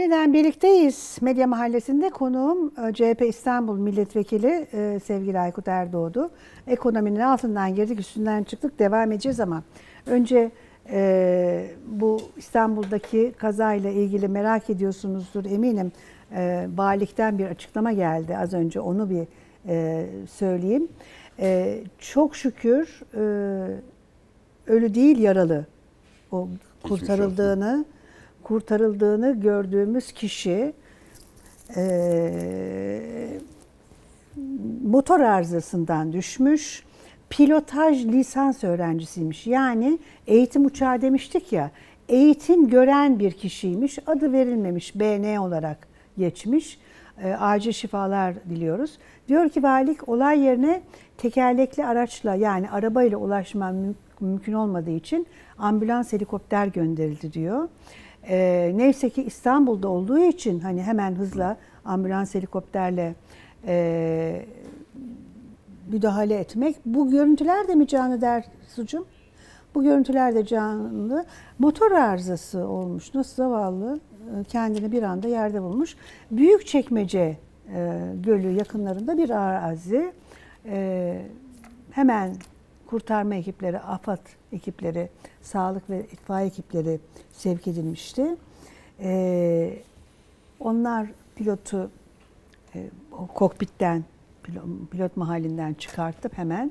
Yeniden birlikteyiz. Medya Mahallesi'nde konuğum e, CHP İstanbul Milletvekili e, sevgili Aykut Erdoğdu. Ekonominin altından girdik, üstünden çıktık, devam edeceğiz ama önce e, bu İstanbul'daki kazayla ilgili merak ediyorsunuzdur eminim. Valikten bir açıklama geldi az önce onu bir söyleyeyim. çok şükür ölü değil yaralı o kurtarıldığını... Geçmiş kurtarıldığını gördüğümüz kişi e, motor arızasından düşmüş. Pilotaj lisans öğrencisiymiş. Yani eğitim uçağı demiştik ya. Eğitim gören bir kişiymiş. Adı verilmemiş. BN olarak geçmiş. E, acil şifalar diliyoruz. Diyor ki valilik olay yerine tekerlekli araçla yani arabayla ulaşma mümkün olmadığı için ambulans helikopter gönderildi diyor. E, neyse ki İstanbul'da olduğu için hani hemen hızla ambulans helikopterle e, müdahale etmek. Bu görüntüler de mi canlı der sucum? Bu görüntüler de canlı. Motor arızası olmuş. Nasıl zavallı? Ee, kendini bir anda yerde bulmuş. Büyük çekmece e, gölü yakınlarında bir arazi. E, hemen kurtarma ekipleri, AFAD ekipleri, sağlık ve itfaiye ekipleri sevk edilmişti. E, onlar pilotu e, kokpitten, pilot mahallinden çıkartıp hemen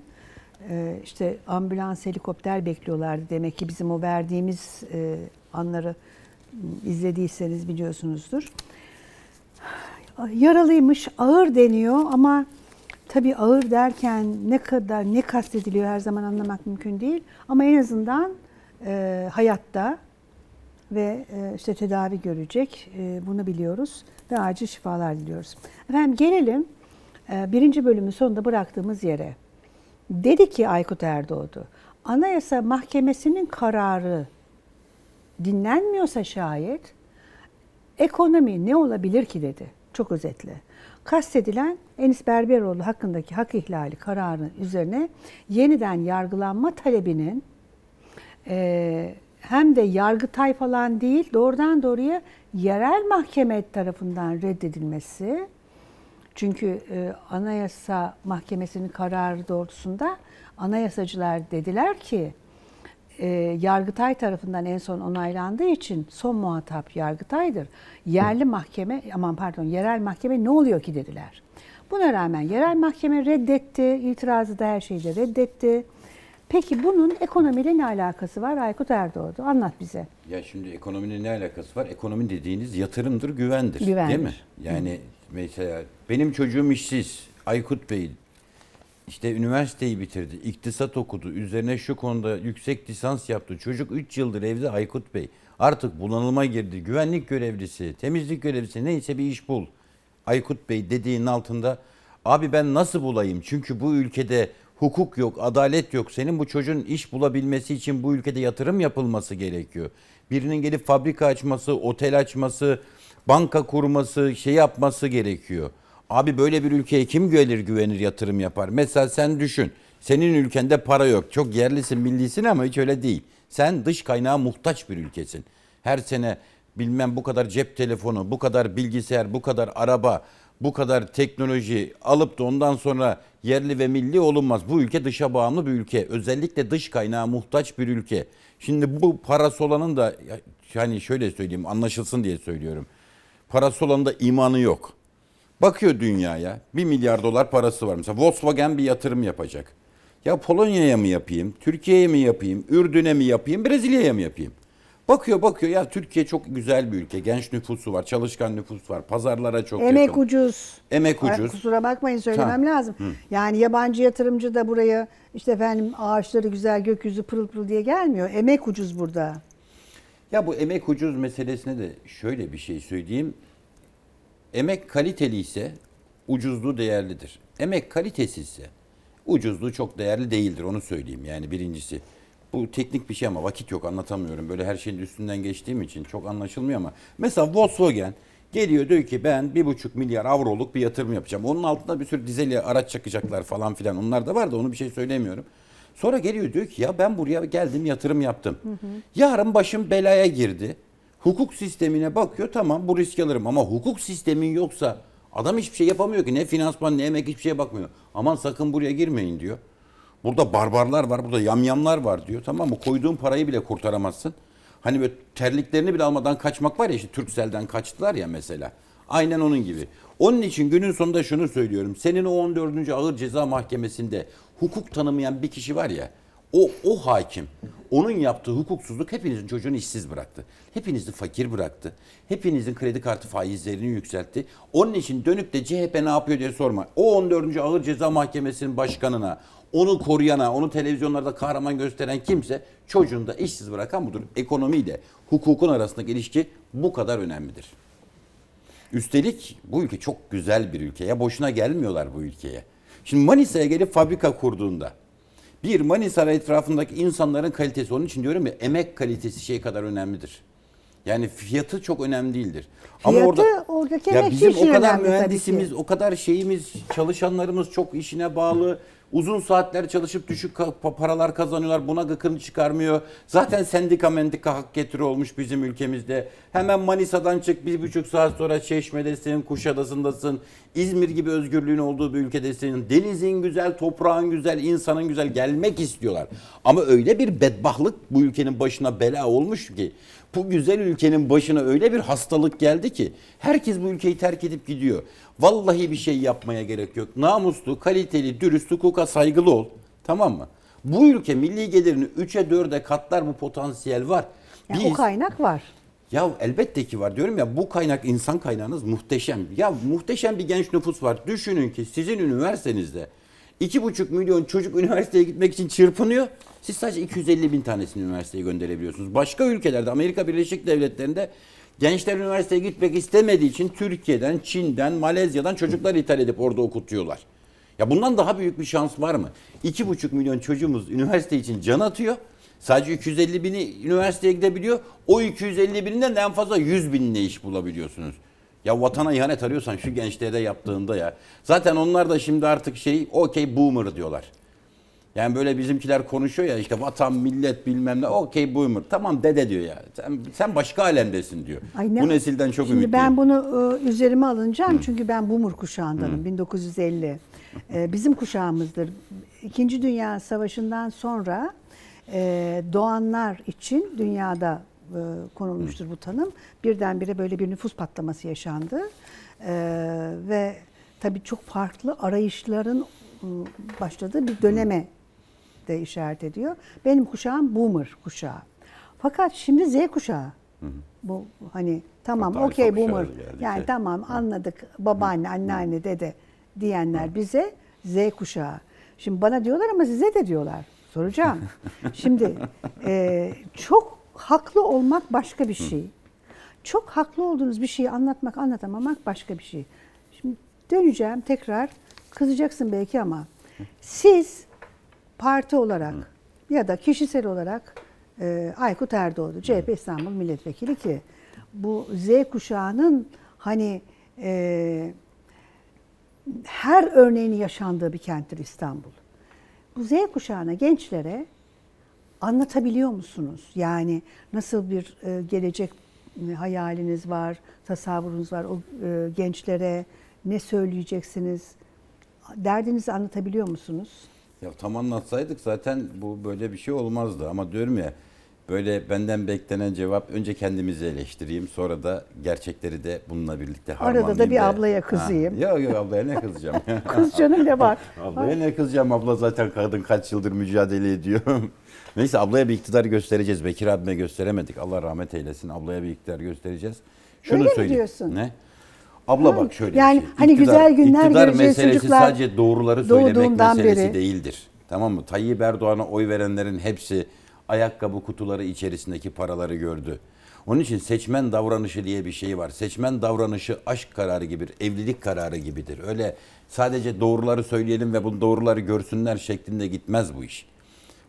e, işte ambulans, helikopter bekliyorlardı. Demek ki bizim o verdiğimiz e, anları izlediyseniz biliyorsunuzdur. Yaralıymış, ağır deniyor ama Tabii ağır derken ne kadar ne kastediliyor her zaman anlamak mümkün değil. Ama en azından e, hayatta ve e, işte tedavi görecek e, bunu biliyoruz ve acil şifalar diliyoruz. Efendim gelelim e, birinci bölümün sonunda bıraktığımız yere. Dedi ki Aykut Erdoğdu, Anayasa Mahkemesi'nin kararı dinlenmiyorsa şayet ekonomi ne olabilir ki dedi. Çok özetle kastedilen Enis Berberoğlu hakkındaki hak ihlali kararı üzerine yeniden yargılanma talebinin e, hem de yargıtay falan değil doğrudan doğruya yerel mahkeme tarafından reddedilmesi. Çünkü e, Anayasa Mahkemesi'nin kararı doğrultusunda anayasacılar dediler ki e, Yargıtay tarafından en son onaylandığı için son muhatap Yargıtay'dır. Yerli mahkeme, aman pardon yerel mahkeme ne oluyor ki dediler. Buna rağmen yerel mahkeme reddetti, itirazı da her şeyi de reddetti. Peki bunun ekonomiyle ne alakası var Aykut Erdoğdu? Anlat bize. Ya şimdi ekonominin ne alakası var? Ekonomi dediğiniz yatırımdır, güvendir. güvendir. Değil mi? Yani Hı. mesela benim çocuğum işsiz. Aykut Bey işte üniversiteyi bitirdi, iktisat okudu, üzerine şu konuda yüksek lisans yaptı. Çocuk 3 yıldır evde Aykut Bey. Artık bulanılma girdi. Güvenlik görevlisi, temizlik görevlisi neyse bir iş bul. Aykut Bey dediğinin altında abi ben nasıl bulayım? Çünkü bu ülkede hukuk yok, adalet yok. Senin bu çocuğun iş bulabilmesi için bu ülkede yatırım yapılması gerekiyor. Birinin gelip fabrika açması, otel açması, banka kurması, şey yapması gerekiyor. Abi böyle bir ülkeye kim gelir güvenir yatırım yapar? Mesela sen düşün. Senin ülkende para yok. Çok yerlisin millisin ama hiç öyle değil. Sen dış kaynağa muhtaç bir ülkesin. Her sene bilmem bu kadar cep telefonu, bu kadar bilgisayar, bu kadar araba, bu kadar teknoloji alıp da ondan sonra yerli ve milli olunmaz. Bu ülke dışa bağımlı bir ülke. Özellikle dış kaynağa muhtaç bir ülke. Şimdi bu parası olanın da yani şöyle söyleyeyim anlaşılsın diye söylüyorum. Parası olanın da imanı yok. Bakıyor dünyaya 1 milyar dolar parası var. Mesela Volkswagen bir yatırım yapacak. Ya Polonya'ya mı yapayım, Türkiye'ye mi yapayım, Ürdün'e mi yapayım, Brezilya'ya mı yapayım? Bakıyor bakıyor ya Türkiye çok güzel bir ülke. Genç nüfusu var, çalışkan nüfus var. Pazarlara çok Emek yakın. ucuz. Emek ucuz. kusura bakmayın söylemem ha. lazım. Hı. Yani yabancı yatırımcı da buraya işte efendim ağaçları güzel, gökyüzü pırıl pırıl diye gelmiyor. Emek ucuz burada. Ya bu emek ucuz meselesine de şöyle bir şey söyleyeyim. Emek kaliteli ise ucuzluğu değerlidir. Emek kalitesizse ucuzluğu çok değerli değildir onu söyleyeyim. Yani birincisi bu teknik bir şey ama vakit yok anlatamıyorum. Böyle her şeyin üstünden geçtiğim için çok anlaşılmıyor ama. Mesela Volkswagen geliyor diyor ki ben bir buçuk milyar avroluk bir yatırım yapacağım. Onun altında bir sürü dizeli araç çakacaklar falan filan. Onlar da var da onu bir şey söylemiyorum. Sonra geliyor diyor ki ya ben buraya geldim yatırım yaptım. Hı hı. Yarın başım belaya girdi Hukuk sistemine bakıyor tamam bu risk alırım ama hukuk sistemin yoksa adam hiçbir şey yapamıyor ki ne finansman ne emek hiçbir şeye bakmıyor. Aman sakın buraya girmeyin diyor. Burada barbarlar var burada yamyamlar var diyor tamam mı koyduğun parayı bile kurtaramazsın. Hani böyle terliklerini bile almadan kaçmak var ya işte Türksel'den kaçtılar ya mesela. Aynen onun gibi. Onun için günün sonunda şunu söylüyorum. Senin o 14. Ağır Ceza Mahkemesi'nde hukuk tanımayan bir kişi var ya. O, o hakim onun yaptığı hukuksuzluk hepinizin çocuğunu işsiz bıraktı. Hepinizi fakir bıraktı. Hepinizin kredi kartı faizlerini yükseltti. Onun için dönüp de CHP ne yapıyor diye sorma. O 14. Ağır Ceza Mahkemesi'nin başkanına, onu koruyana, onu televizyonlarda kahraman gösteren kimse çocuğunu da işsiz bırakan budur. Ekonomiyle hukukun arasındaki ilişki bu kadar önemlidir. Üstelik bu ülke çok güzel bir ülke. Ya boşuna gelmiyorlar bu ülkeye. Şimdi Manisa'ya gelip fabrika kurduğunda bir Manisa ve etrafındaki insanların kalitesi onun için diyorum ya emek kalitesi şey kadar önemlidir. Yani fiyatı çok önemli değildir. Fiyatı Ama orada oradaki ya bizim o kadar mühendisimiz, o kadar şeyimiz, çalışanlarımız çok işine bağlı. Uzun saatler çalışıp düşük paralar kazanıyorlar. Buna gıkını çıkarmıyor. Zaten sendika mendika hak getiri olmuş bizim ülkemizde. Hemen Manisa'dan çık bir buçuk saat sonra Çeşme'desin, Kuşadası'ndasın. İzmir gibi özgürlüğün olduğu bir ülkedesin. Denizin güzel, toprağın güzel, insanın güzel gelmek istiyorlar. Ama öyle bir bedbahlık bu ülkenin başına bela olmuş ki bu güzel ülkenin başına öyle bir hastalık geldi ki herkes bu ülkeyi terk edip gidiyor. Vallahi bir şey yapmaya gerek yok. Namuslu, kaliteli, dürüst, hukuka saygılı ol. Tamam mı? Bu ülke milli gelirini 3'e 4'e katlar bu potansiyel var. Biz, yani o kaynak var. Ya elbette ki var diyorum ya bu kaynak insan kaynağınız muhteşem. Ya muhteşem bir genç nüfus var. Düşünün ki sizin üniversitenizde 2,5 milyon çocuk üniversiteye gitmek için çırpınıyor. Siz sadece 250 bin tanesini üniversiteye gönderebiliyorsunuz. Başka ülkelerde Amerika Birleşik Devletleri'nde gençler üniversiteye gitmek istemediği için Türkiye'den, Çin'den, Malezya'dan çocuklar ithal edip orada okutuyorlar. Ya bundan daha büyük bir şans var mı? 2,5 milyon çocuğumuz üniversite için can atıyor. Sadece 250 bini üniversiteye gidebiliyor. O 250 bininden en fazla 100 binine iş bulabiliyorsunuz. Ya vatana ihanet arıyorsan şu gençliğe de yaptığında ya. Zaten onlar da şimdi artık şey okey boomer diyorlar. Yani böyle bizimkiler konuşuyor ya işte vatan, millet bilmem ne. Okey boomer. Tamam dede diyor ya. Sen, sen başka alemdesin diyor. Ay ne- Bu nesilden çok Şimdi ümitliyim. ben bunu e, üzerime alınacağım çünkü ben boomer kuşağındanım. 1950. E, ee, bizim kuşağımızdır. İkinci Dünya Savaşı'ndan sonra e, doğanlar için dünyada e, konulmuştur bu tanım. Birdenbire böyle bir nüfus patlaması yaşandı. E, ve tabii çok farklı arayışların ıı, başladığı bir döneme de işaret ediyor. Benim kuşağım boomer kuşağı. Fakat şimdi Z kuşağı. Bu hani tamam okey boomer. Yani tamam anladık babaanne, anneanne, dede diyenler bize Z kuşağı. Şimdi bana diyorlar ama size de diyorlar. Soracağım. Şimdi e, çok haklı olmak başka bir şey. Hı. Çok haklı olduğunuz bir şeyi anlatmak, anlatamamak başka bir şey. Şimdi döneceğim tekrar. Kızacaksın belki ama siz parti olarak Hı. ya da kişisel olarak e, Aykut Erdoğdu, CHP Hı. İstanbul Milletvekili ki bu Z kuşağının hani e, her örneğini yaşandığı bir kenttir İstanbul. Bu Z kuşağına, gençlere anlatabiliyor musunuz? Yani nasıl bir e, gelecek e, hayaliniz var, tasavvurunuz var o e, gençlere ne söyleyeceksiniz? Derdinizi anlatabiliyor musunuz? Ya tam anlatsaydık zaten bu böyle bir şey olmazdı ama diyorum ya böyle benden beklenen cevap önce kendimizi eleştireyim sonra da gerçekleri de bununla birlikte harmanlayayım. Arada da bir de, ablaya kızayım. Yok yok ablaya ne kızacağım? Kız canım ne var? ablaya ne kızacağım abla zaten kadın kaç yıldır mücadele ediyor. Neyse ablaya bir iktidar göstereceğiz. Bekir abime gösteremedik. Allah rahmet eylesin. Ablaya bir iktidar göstereceğiz. Şunu Öyle söyleyeyim. diyorsun? Ne? Abla bak şöyle Yani bir şey. hani güzel günler iktidar meselesi sadece doğruları söylemek doğduğundan meselesi beri. değildir. Tamam mı? Tayyip Erdoğan'a oy verenlerin hepsi ayakkabı kutuları içerisindeki paraları gördü. Onun için seçmen davranışı diye bir şey var. Seçmen davranışı aşk kararı gibidir, evlilik kararı gibidir. Öyle sadece doğruları söyleyelim ve bunu doğruları görsünler şeklinde gitmez bu iş.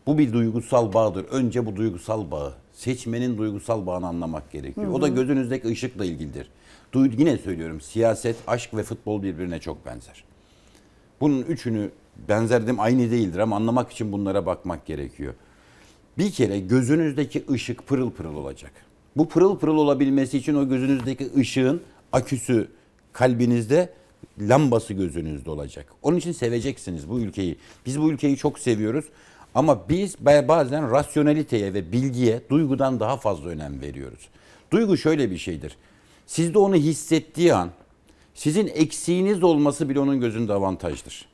Bu bir duygusal bağdır. Önce bu duygusal bağı, seçmenin duygusal bağını anlamak gerekiyor. Hı hı. O da gözünüzdeki ışıkla ilgilidir. Du yine söylüyorum siyaset, aşk ve futbol birbirine çok benzer. Bunun üçünü benzerdim aynı değildir ama anlamak için bunlara bakmak gerekiyor. Bir kere gözünüzdeki ışık pırıl pırıl olacak. Bu pırıl pırıl olabilmesi için o gözünüzdeki ışığın aküsü kalbinizde lambası gözünüzde olacak. Onun için seveceksiniz bu ülkeyi. Biz bu ülkeyi çok seviyoruz ama biz bazen rasyoneliteye ve bilgiye duygudan daha fazla önem veriyoruz. Duygu şöyle bir şeydir. Sizde onu hissettiği an sizin eksiğiniz olması bile onun gözünde avantajdır.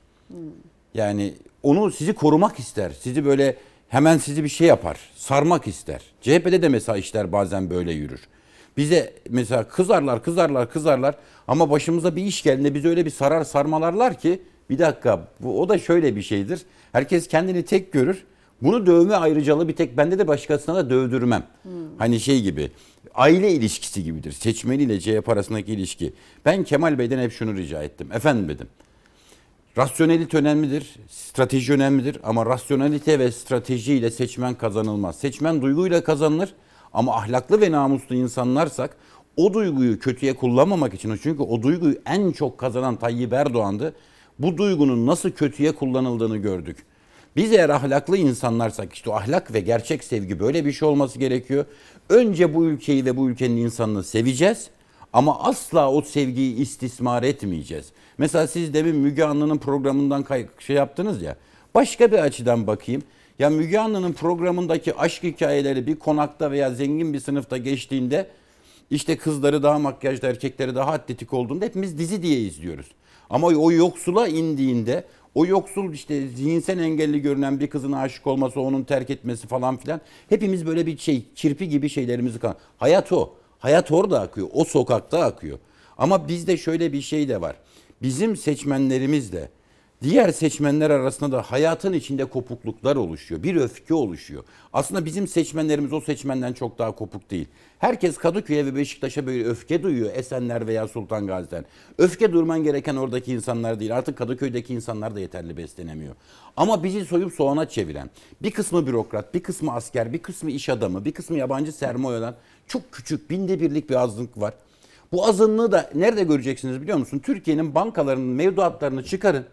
Yani onu sizi korumak ister. Sizi böyle hemen sizi bir şey yapar. Sarmak ister. CHP'de de mesela işler bazen böyle yürür. Bize mesela kızarlar, kızarlar, kızarlar ama başımıza bir iş geldiğinde bizi öyle bir sarar sarmalarlar ki bir dakika bu, o da şöyle bir şeydir. Herkes kendini tek görür. Bunu dövme ayrıcalığı bir tek bende de başkasına da dövdürmem. Hmm. Hani şey gibi aile ilişkisi gibidir. ile CHP arasındaki ilişki. Ben Kemal Bey'den hep şunu rica ettim. Efendim dedim. Rasyonelit önemlidir, strateji önemlidir ama rasyonelite ve stratejiyle seçmen kazanılmaz. Seçmen duyguyla kazanılır ama ahlaklı ve namuslu insanlarsak o duyguyu kötüye kullanmamak için çünkü o duyguyu en çok kazanan Tayyip Erdoğan'dı bu duygunun nasıl kötüye kullanıldığını gördük. Biz eğer ahlaklı insanlarsak işte ahlak ve gerçek sevgi böyle bir şey olması gerekiyor. Önce bu ülkeyi ve bu ülkenin insanını seveceğiz ama asla o sevgiyi istismar etmeyeceğiz. Mesela siz demin Müge Anlı'nın programından şey yaptınız ya. Başka bir açıdan bakayım. Ya Müge Anlı'nın programındaki aşk hikayeleri bir konakta veya zengin bir sınıfta geçtiğinde işte kızları daha makyajlı, erkekleri daha atletik olduğunda hepimiz dizi diye izliyoruz. Ama o yoksula indiğinde o yoksul işte zihinsel engelli görünen bir kızın aşık olması, onun terk etmesi falan filan hepimiz böyle bir şey kirpi gibi şeylerimizi kan. Hayat o. Hayat orada akıyor. O sokakta akıyor. Ama bizde şöyle bir şey de var. Bizim seçmenlerimiz de Diğer seçmenler arasında da hayatın içinde kopukluklar oluşuyor. Bir öfke oluşuyor. Aslında bizim seçmenlerimiz o seçmenden çok daha kopuk değil. Herkes Kadıköy'e ve Beşiktaş'a böyle öfke duyuyor Esenler veya Sultan Gazi'den. Öfke durman gereken oradaki insanlar değil. Artık Kadıköy'deki insanlar da yeterli beslenemiyor. Ama bizi soyup soğana çeviren bir kısmı bürokrat, bir kısmı asker, bir kısmı iş adamı, bir kısmı yabancı sermaye olan çok küçük binde birlik bir azınlık var. Bu azınlığı da nerede göreceksiniz biliyor musun? Türkiye'nin bankalarının mevduatlarını çıkarın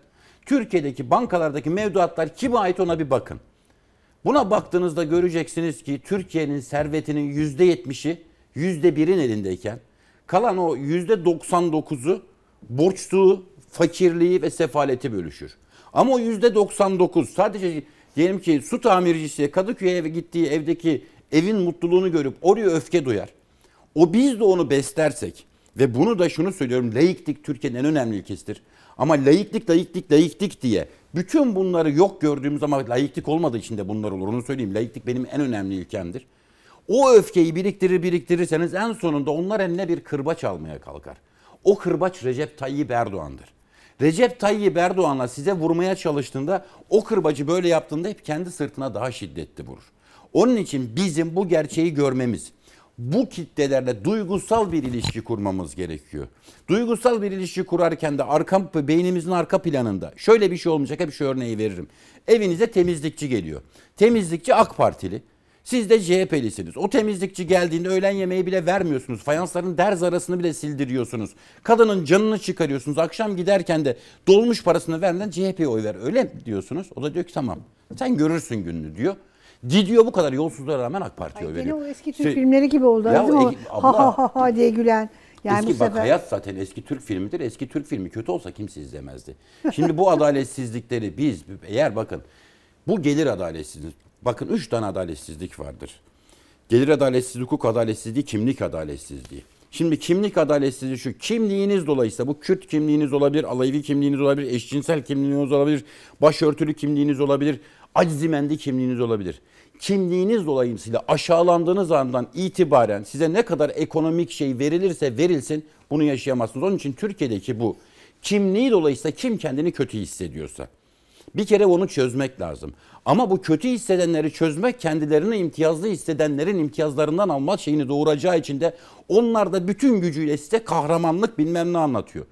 Türkiye'deki bankalardaki mevduatlar kime ait ona bir bakın. Buna baktığınızda göreceksiniz ki Türkiye'nin servetinin %70'i %1'in elindeyken kalan o %99'u borçluğu, fakirliği ve sefaleti bölüşür. Ama o %99 sadece diyelim ki su tamircisi Kadıköy'e gittiği evdeki evin mutluluğunu görüp oraya öfke duyar. O biz de onu beslersek ve bunu da şunu söylüyorum laiklik Türkiye'nin en önemli ilkesidir. Ama layıklık, layıklık, layıklık diye bütün bunları yok gördüğümüz ama layıklık olmadığı için de bunlar olur. Onu söyleyeyim. Layıklık benim en önemli ilkemdir. O öfkeyi biriktirir biriktirirseniz en sonunda onlar eline bir kırbaç almaya kalkar. O kırbaç Recep Tayyip Erdoğan'dır. Recep Tayyip Erdoğan'la size vurmaya çalıştığında o kırbacı böyle yaptığında hep kendi sırtına daha şiddetli vurur. Onun için bizim bu gerçeği görmemiz, bu kitlelerle duygusal bir ilişki kurmamız gerekiyor. Duygusal bir ilişki kurarken de arka, beynimizin arka planında şöyle bir şey olmayacak hep şu örneği veririm. Evinize temizlikçi geliyor. Temizlikçi AK Partili. Siz de CHP'lisiniz. O temizlikçi geldiğinde öğlen yemeği bile vermiyorsunuz. Fayansların derz arasını bile sildiriyorsunuz. Kadının canını çıkarıyorsunuz. Akşam giderken de dolmuş parasını vermeden CHP'ye oy ver. Öyle mi diyorsunuz? O da diyor ki tamam. Sen görürsün gününü diyor. Gidiyor bu kadar yolsuzluğa rağmen AK Parti'ye oy veriyor. Gene o eski Türk şey, filmleri gibi oldu. Ya, değil mi? ha ha ha diye gülen. Yani eski bu sefer... bak hayat zaten eski Türk filmidir. Eski Türk filmi kötü olsa kimse izlemezdi. Şimdi bu adaletsizlikleri biz eğer bakın bu gelir adaletsizliği. Bakın üç tane adaletsizlik vardır. Gelir adaletsizliği, hukuk adaletsizliği, kimlik adaletsizliği. Şimdi kimlik adaletsizliği şu. Kimliğiniz dolayısıyla bu Kürt kimliğiniz olabilir, alayvi kimliğiniz olabilir, eşcinsel kimliğiniz olabilir, başörtülü kimliğiniz olabilir, acizimendi kimliğiniz olabilir kimliğiniz dolayısıyla aşağılandığınız andan itibaren size ne kadar ekonomik şey verilirse verilsin bunu yaşayamazsınız. Onun için Türkiye'deki bu kimliği dolayısıyla kim kendini kötü hissediyorsa bir kere onu çözmek lazım. Ama bu kötü hissedenleri çözmek kendilerini imtiyazlı hissedenlerin imtiyazlarından almak şeyini doğuracağı için de onlar da bütün gücüyle size kahramanlık bilmem ne anlatıyor.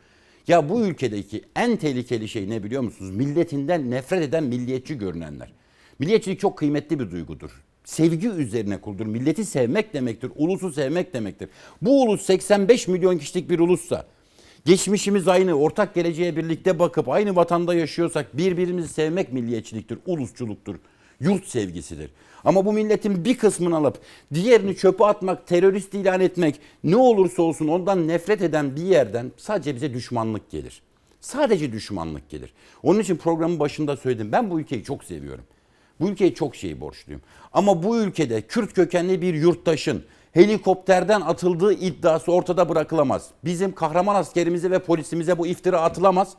Ya bu ülkedeki en tehlikeli şey ne biliyor musunuz? Milletinden nefret eden milliyetçi görünenler. Milliyetçilik çok kıymetli bir duygudur. Sevgi üzerine kuldur. Milleti sevmek demektir. Ulusu sevmek demektir. Bu ulus 85 milyon kişilik bir ulussa geçmişimiz aynı, ortak geleceğe birlikte bakıp aynı vatanda yaşıyorsak birbirimizi sevmek milliyetçiliktir, ulusçuluktur, yurt sevgisidir. Ama bu milletin bir kısmını alıp diğerini çöpe atmak, terörist ilan etmek ne olursa olsun ondan nefret eden bir yerden sadece bize düşmanlık gelir. Sadece düşmanlık gelir. Onun için programın başında söyledim ben bu ülkeyi çok seviyorum. Bu ülkeye çok şey borçluyum. Ama bu ülkede Kürt kökenli bir yurttaşın helikopterden atıldığı iddiası ortada bırakılamaz. Bizim kahraman askerimize ve polisimize bu iftira atılamaz.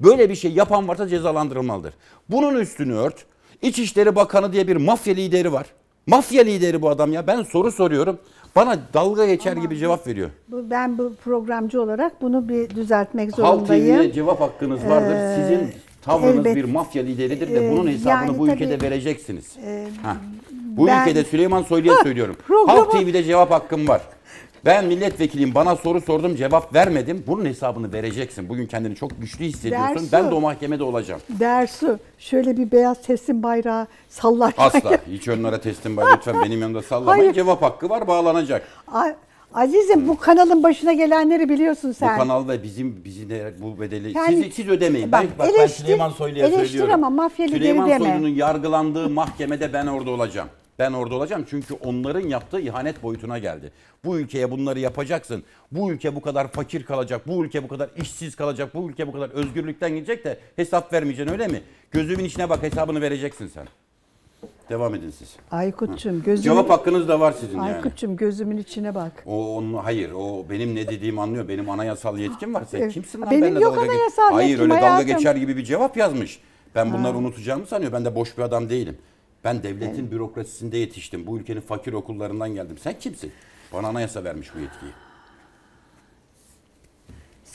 Böyle bir şey yapan varsa cezalandırılmalıdır. Bunun üstünü ört. İçişleri Bakanı diye bir mafya lideri var. Mafya lideri bu adam ya. Ben soru soruyorum. Bana dalga geçer Ama gibi cevap veriyor. ben bu programcı olarak bunu bir düzeltmek zorundayım. Halk TV'ye cevap hakkınız vardır. Ee, Sizin tavrınız Elbet. bir mafya lideridir de bunun ee, hesabını yani bu tabii, ülkede vereceksiniz. E, ha. Bu ben, ülkede Süleyman Soylu'ya söylüyorum. Programı... Halk TV'de cevap hakkım var. Ben milletvekiliyim bana soru sordum cevap vermedim. Bunun hesabını vereceksin. Bugün kendini çok güçlü hissediyorsun. Dersu, ben de o mahkemede olacağım. Dersu şöyle bir beyaz teslim bayrağı sallarken. Asla hiç onlara teslim bayrağı lütfen benim yanımda sallamayın. Hayır. Cevap hakkı var bağlanacak. Ay, Azizim bu kanalın başına gelenleri biliyorsun sen. Bu kanal ve bizim bizi de bu bedeli yani, siz, siz ödemeyin. Bak, ben, bak eleştir, ben Süleyman Soylu'ya söylüyorum. ama mafya lideri Süleyman Soylu'nun yargılandığı mahkemede ben orada olacağım. Ben orada olacağım çünkü onların yaptığı ihanet boyutuna geldi. Bu ülkeye bunları yapacaksın. Bu ülke bu kadar fakir kalacak. Bu ülke bu kadar işsiz kalacak. Bu ülke bu kadar özgürlükten gidecek de hesap vermeyeceksin öyle mi? Gözümün içine bak hesabını vereceksin sen. Devam edin siz. Aykut'cum gözümün... Cevap hakkınız da var sizin yani. Aykut'cum gözümün içine bak. O onun hayır o benim ne dediğimi anlıyor. Benim anayasal yetkim var. Sen kimsin lan Benim benimle yok dalga anayasal yetkim Hayır öyle dalga hayatım. geçer gibi bir cevap yazmış. Ben bunları unutacağımı sanıyor. Ben de boş bir adam değilim. Ben devletin bürokrasisinde yetiştim. Bu ülkenin fakir okullarından geldim. Sen kimsin? Bana anayasa vermiş bu yetkiyi.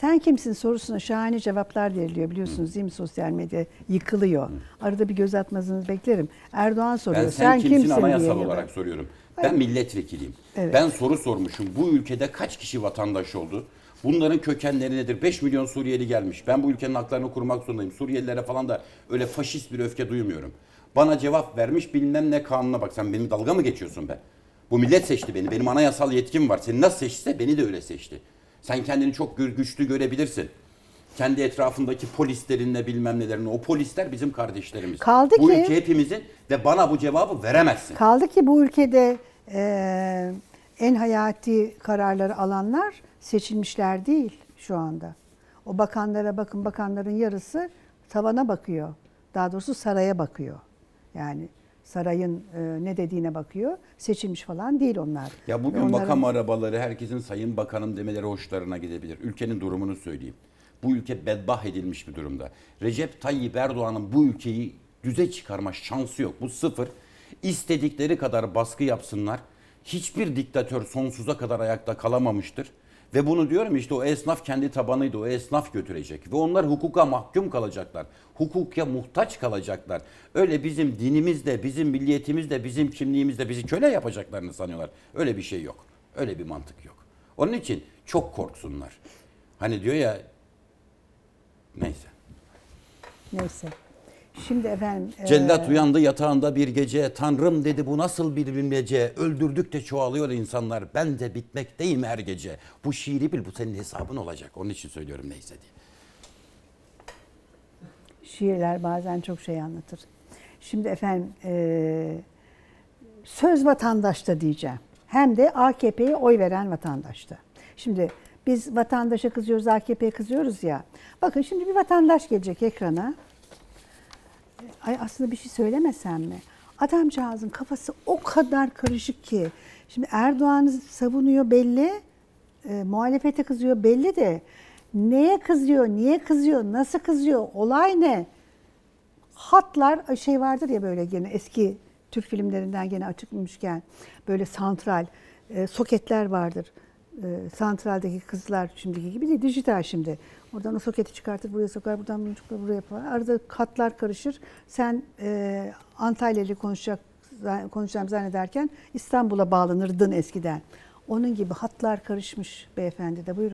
Sen kimsin sorusuna şahane cevaplar veriliyor biliyorsunuz değil mi sosyal medya yıkılıyor. Arada bir göz atmanızı beklerim. Erdoğan soruyor. Ben sen, sen kimsin, kimsin anayasal diye olarak soruyorum. Ben milletvekiliyim. Evet. Ben soru sormuşum. Bu ülkede kaç kişi vatandaş oldu? Bunların kökenleri nedir? 5 milyon Suriyeli gelmiş. Ben bu ülkenin haklarını korumak zorundayım. Suriyelilere falan da öyle faşist bir öfke duymuyorum. Bana cevap vermiş bilmem ne kanuna bak. Sen benim dalga mı geçiyorsun be? Bu millet seçti beni. Benim anayasal yetkim var. Seni nasıl seçtiyse beni de öyle seçti. Sen kendini çok güçlü görebilirsin. Kendi etrafındaki polislerinle bilmem nelerini. O polisler bizim kardeşlerimiz. Kaldı bu ki, ülke hepimizin ve bana bu cevabı veremezsin. Kaldı ki bu ülkede e, en hayati kararları alanlar seçilmişler değil şu anda. O bakanlara bakın bakanların yarısı tavana bakıyor. Daha doğrusu saraya bakıyor. Yani sarayın e, ne dediğine bakıyor. Seçilmiş falan değil onlar. Ya bugün Onların... makam arabaları herkesin sayın bakanım demeleri hoşlarına gidebilir. Ülkenin durumunu söyleyeyim. Bu ülke bedbah edilmiş bir durumda. Recep Tayyip Erdoğan'ın bu ülkeyi düze çıkarma şansı yok. Bu sıfır. İstedikleri kadar baskı yapsınlar. Hiçbir diktatör sonsuza kadar ayakta kalamamıştır. Ve bunu diyorum işte o esnaf kendi tabanıydı. O esnaf götürecek. Ve onlar hukuka mahkum kalacaklar. Hukuka muhtaç kalacaklar. Öyle bizim dinimizde, bizim milliyetimizde, bizim kimliğimizde bizi köle yapacaklarını sanıyorlar. Öyle bir şey yok. Öyle bir mantık yok. Onun için çok korksunlar. Hani diyor ya neyse. Neyse. Şimdi efendim... Cellat e... uyandı yatağında bir gece. Tanrım dedi bu nasıl bir bilmece. Öldürdük de çoğalıyor insanlar. Ben de bitmekteyim her gece. Bu şiiri bil bu senin hesabın olacak. Onun için söylüyorum neyse diye. Şiirler bazen çok şey anlatır. Şimdi efendim e, söz vatandaşta diyeceğim. Hem de AKP'ye oy veren vatandaşta. Şimdi biz vatandaşa kızıyoruz, AKP'ye kızıyoruz ya. Bakın şimdi bir vatandaş gelecek ekrana aslında bir şey söylemesem mi? Adamcağızın kafası o kadar karışık ki. Şimdi Erdoğan'ı savunuyor belli, e, muhalefete kızıyor belli de neye kızıyor, niye kızıyor, nasıl kızıyor, olay ne? Hatlar şey vardır ya böyle gene eski Türk filmlerinden gene açıkmışken böyle santral e, soketler vardır. E, santraldeki kızlar şimdiki gibi değil, dijital şimdi. Oradan o soketi çıkartır, buraya sokar, buradan bunu çıkar, buraya yapar. Arada katlar karışır. Sen e, Antalya ile konuşacak, konuşacağım zannederken İstanbul'a bağlanırdın eskiden. Onun gibi hatlar karışmış beyefendi de. Buyurun.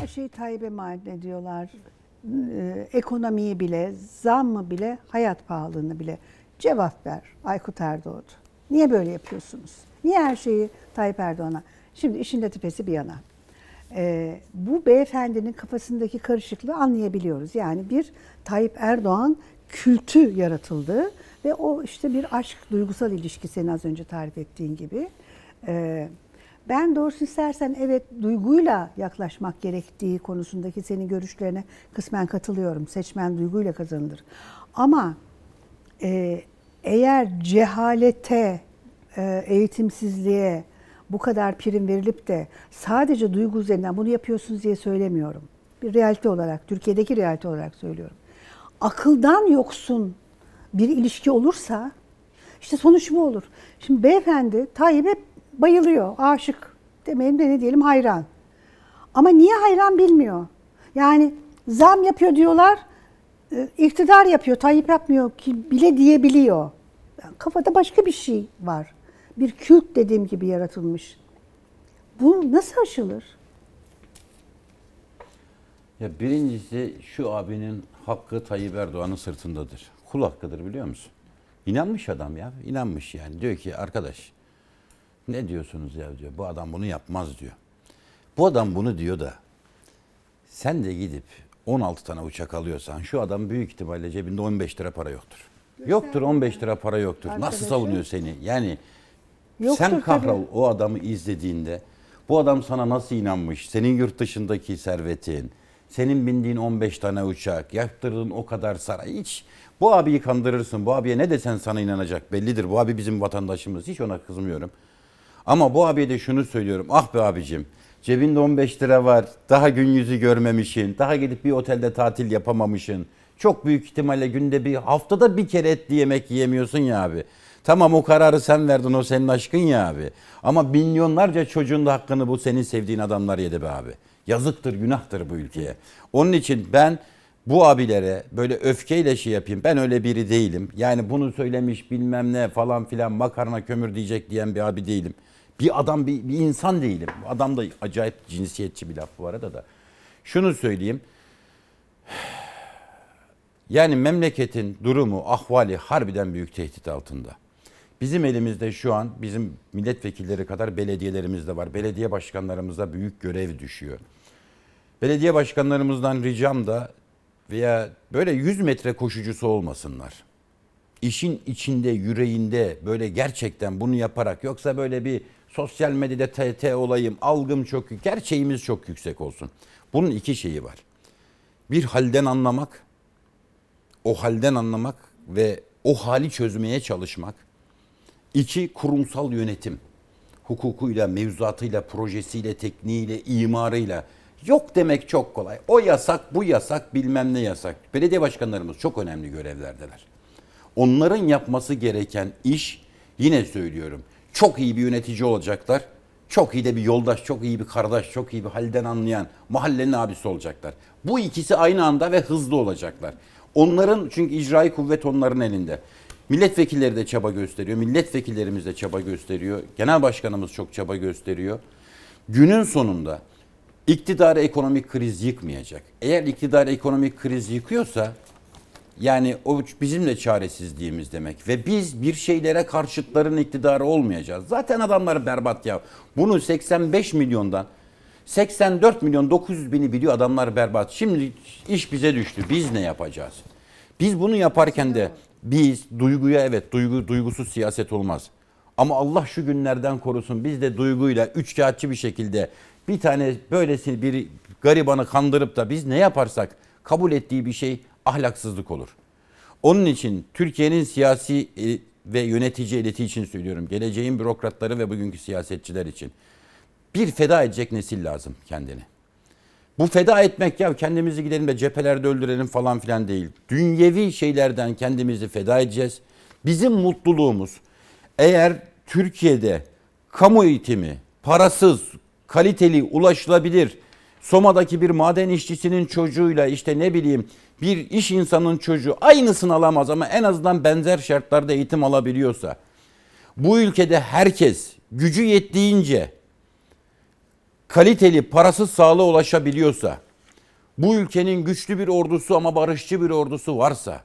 her şeyi Tayyip'e mal ediyorlar. Ee, ekonomiyi bile, mı bile, hayat pahalılığını bile. Cevap ver Aykut Erdoğdu. Niye böyle yapıyorsunuz? Niye her şeyi Tayyip Erdoğan'a? Şimdi işin latifesi bir yana. Ee, bu beyefendinin kafasındaki karışıklığı anlayabiliyoruz. Yani bir Tayyip Erdoğan kültü yaratıldı ve o işte bir aşk duygusal ilişki senin az önce tarif ettiğin gibi. Ee, ben doğrusu istersen evet duyguyla yaklaşmak gerektiği konusundaki senin görüşlerine kısmen katılıyorum. Seçmen duyguyla kazanılır. Ama e, eğer cehalete, e, eğitimsizliğe bu kadar prim verilip de sadece duygu üzerinden bunu yapıyorsunuz diye söylemiyorum. Bir realite olarak, Türkiye'deki realite olarak söylüyorum. Akıldan yoksun bir ilişki olursa işte sonuç bu olur. Şimdi beyefendi Tayyip hep bayılıyor, aşık. Demeyelim de ne diyelim hayran. Ama niye hayran bilmiyor. Yani zam yapıyor diyorlar, e, iktidar yapıyor, Tayyip yapmıyor ki bile diyebiliyor. kafada başka bir şey var. Bir kült dediğim gibi yaratılmış. Bu nasıl aşılır? Ya birincisi şu abinin hakkı Tayyip Erdoğan'ın sırtındadır. Kul hakkıdır biliyor musun? İnanmış adam ya. inanmış yani. Diyor ki arkadaş ne diyorsunuz ya diyor. Bu adam bunu yapmaz diyor. Bu adam bunu diyor da sen de gidip 16 tane uçak alıyorsan şu adam büyük ihtimalle cebinde 15 lira para yoktur. Yoktur 15 lira para yoktur. Nasıl savunuyor seni? Yani Yoktur sen Kahral o adamı izlediğinde bu adam sana nasıl inanmış? Senin yurt dışındaki servetin, senin bindiğin 15 tane uçak, yaptırdığın o kadar saray. Hiç bu abiyi kandırırsın. Bu abiye ne desen sana inanacak bellidir. Bu abi bizim vatandaşımız. Hiç ona kızmıyorum. Ama bu abiye de şunu söylüyorum. Ah be abicim cebinde 15 lira var. Daha gün yüzü görmemişsin. Daha gidip bir otelde tatil yapamamışsın. Çok büyük ihtimalle günde bir haftada bir kere etli yemek yiyemiyorsun ya abi. Tamam o kararı sen verdin o senin aşkın ya abi. Ama milyonlarca çocuğun da hakkını bu senin sevdiğin adamlar yedi be abi. Yazıktır günahtır bu ülkeye. Onun için ben bu abilere böyle öfkeyle şey yapayım. Ben öyle biri değilim. Yani bunu söylemiş bilmem ne falan filan makarna kömür diyecek diyen bir abi değilim bir adam bir, bir insan değilim. Adam da acayip cinsiyetçi bir laf bu arada da. Şunu söyleyeyim. Yani memleketin durumu, ahvali harbiden büyük tehdit altında. Bizim elimizde şu an bizim milletvekilleri kadar belediyelerimiz de var. Belediye başkanlarımıza büyük görev düşüyor. Belediye başkanlarımızdan ricam da veya böyle 100 metre koşucusu olmasınlar. İşin içinde, yüreğinde böyle gerçekten bunu yaparak yoksa böyle bir sosyal medyada TT olayım, algım çok yüksek, gerçeğimiz çok yüksek olsun. Bunun iki şeyi var. Bir halden anlamak, o halden anlamak ve o hali çözmeye çalışmak. İki kurumsal yönetim. Hukukuyla, mevzuatıyla, projesiyle, tekniğiyle, imarıyla. Yok demek çok kolay. O yasak, bu yasak, bilmem ne yasak. Belediye başkanlarımız çok önemli görevlerdeler. Onların yapması gereken iş yine söylüyorum çok iyi bir yönetici olacaklar. Çok iyi de bir yoldaş, çok iyi bir kardeş, çok iyi bir halden anlayan mahallenin abisi olacaklar. Bu ikisi aynı anda ve hızlı olacaklar. Onların çünkü icraî kuvvet onların elinde. Milletvekilleri de çaba gösteriyor. Milletvekillerimiz de çaba gösteriyor. Genel başkanımız çok çaba gösteriyor. Günün sonunda iktidarı ekonomik kriz yıkmayacak. Eğer iktidarı ekonomik kriz yıkıyorsa yani o bizim de çaresizliğimiz demek. Ve biz bir şeylere karşıtların iktidarı olmayacağız. Zaten adamlar berbat ya. Bunu 85 milyondan 84 milyon 900 bini biliyor adamlar berbat. Şimdi iş bize düştü. Biz ne yapacağız? Biz bunu yaparken de biz duyguya evet duygu duygusuz siyaset olmaz. Ama Allah şu günlerden korusun biz de duyguyla üç üçkağıtçı bir şekilde bir tane böylesini bir garibanı kandırıp da biz ne yaparsak kabul ettiği bir şey ahlaksızlık olur. Onun için Türkiye'nin siyasi e, ve yönetici eliti için söylüyorum. Geleceğin bürokratları ve bugünkü siyasetçiler için. Bir feda edecek nesil lazım kendini. Bu feda etmek ya kendimizi gidelim de cephelerde öldürelim falan filan değil. Dünyevi şeylerden kendimizi feda edeceğiz. Bizim mutluluğumuz eğer Türkiye'de kamu eğitimi parasız, kaliteli, ulaşılabilir, Soma'daki bir maden işçisinin çocuğuyla işte ne bileyim bir iş insanın çocuğu aynısını alamaz ama en azından benzer şartlarda eğitim alabiliyorsa bu ülkede herkes gücü yettiğince kaliteli parasız sağlığa ulaşabiliyorsa bu ülkenin güçlü bir ordusu ama barışçı bir ordusu varsa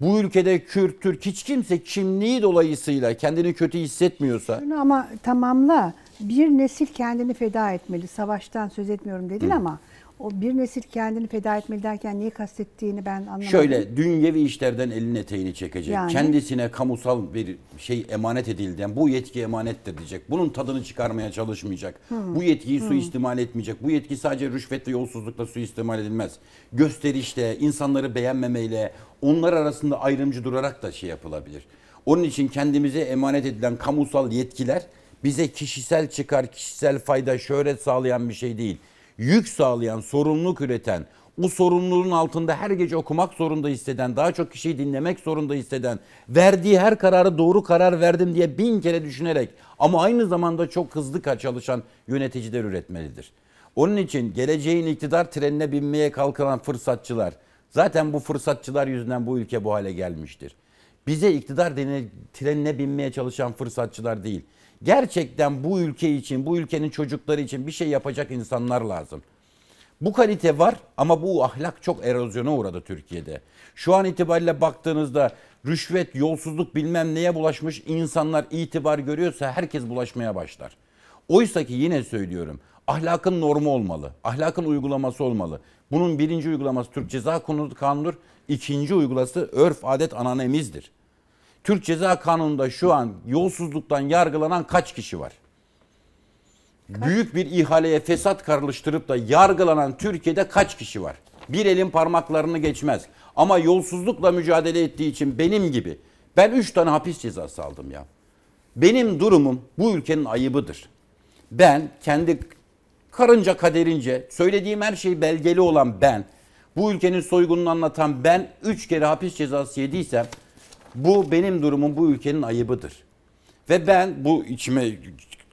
bu ülkede Kürt, Türk hiç kimse kimliği dolayısıyla kendini kötü hissetmiyorsa. Şunu ama tamamla bir nesil kendini feda etmeli. Savaştan söz etmiyorum dedin Hı. ama o bir nesil kendini feda etmeli derken neyi kastettiğini ben anlamadım. Şöyle dünyevi işlerden elini eteğini çekecek. Yani? Kendisine kamusal bir şey emanet edildi. Yani bu yetki emanettir diyecek. Bunun tadını çıkarmaya çalışmayacak. Hmm. Bu yetkiyi hmm. suistimal etmeyecek. Bu yetki sadece rüşvet ve yolsuzlukla suistimal edilmez. Gösterişle, insanları beğenmemeyle, onlar arasında ayrımcı durarak da şey yapılabilir. Onun için kendimize emanet edilen kamusal yetkiler bize kişisel çıkar, kişisel fayda, şöhret sağlayan bir şey değil yük sağlayan, sorumluluk üreten, o sorumluluğun altında her gece okumak zorunda hisseden, daha çok kişiyi dinlemek zorunda hisseden, verdiği her kararı doğru karar verdim diye bin kere düşünerek ama aynı zamanda çok hızlı çalışan yöneticiler üretmelidir. Onun için geleceğin iktidar trenine binmeye kalkan fırsatçılar, zaten bu fırsatçılar yüzünden bu ülke bu hale gelmiştir. Bize iktidar trenine binmeye çalışan fırsatçılar değil, Gerçekten bu ülke için, bu ülkenin çocukları için bir şey yapacak insanlar lazım. Bu kalite var ama bu ahlak çok erozyona uğradı Türkiye'de. Şu an itibariyle baktığınızda rüşvet, yolsuzluk bilmem neye bulaşmış insanlar itibar görüyorsa herkes bulaşmaya başlar. Oysa ki yine söylüyorum ahlakın normu olmalı, ahlakın uygulaması olmalı. Bunun birinci uygulaması Türk Ceza Kanunu'dur, ikinci uygulası örf adet ananemiz Türk Ceza Kanunu'nda şu an yolsuzluktan yargılanan kaç kişi var? Büyük bir ihaleye fesat karıştırıp da yargılanan Türkiye'de kaç kişi var? Bir elin parmaklarını geçmez. Ama yolsuzlukla mücadele ettiği için benim gibi. Ben 3 tane hapis cezası aldım ya. Benim durumum bu ülkenin ayıbıdır. Ben kendi karınca kaderince söylediğim her şey belgeli olan ben, bu ülkenin soygununu anlatan ben 3 kere hapis cezası yediysem bu benim durumum bu ülkenin ayıbıdır. Ve ben bu içime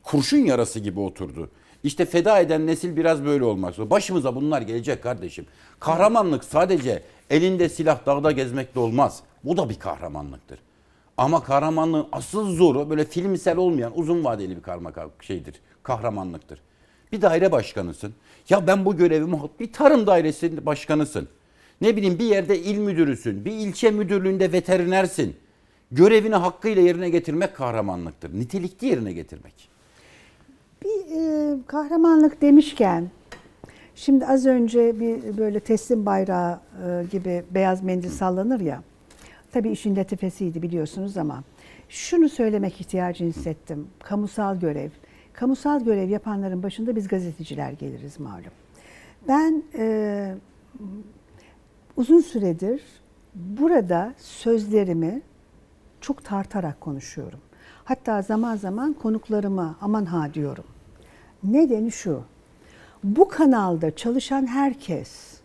kurşun yarası gibi oturdu. İşte feda eden nesil biraz böyle olmak zorunda. Başımıza bunlar gelecek kardeşim. Kahramanlık sadece elinde silah dağda gezmekle olmaz. Bu da bir kahramanlıktır. Ama kahramanlığın asıl zoru böyle filmsel olmayan uzun vadeli bir karma şeydir. Kahramanlıktır. Bir daire başkanısın. Ya ben bu görevimi bir tarım dairesi başkanısın. Ne bileyim bir yerde il müdürüsün, bir ilçe müdürlüğünde veterinersin. Görevini hakkıyla yerine getirmek kahramanlıktır. Nitelikli yerine getirmek. Bir e, kahramanlık demişken şimdi az önce bir böyle teslim bayrağı e, gibi beyaz mendil sallanır ya. Tabii işin latifesiydi biliyorsunuz ama şunu söylemek ihtiyacı hissettim. Kamusal görev. Kamusal görev yapanların başında biz gazeteciler geliriz malum. Ben e, Uzun süredir burada sözlerimi çok tartarak konuşuyorum. Hatta zaman zaman konuklarıma aman ha diyorum. Nedeni şu. Bu kanalda çalışan herkes,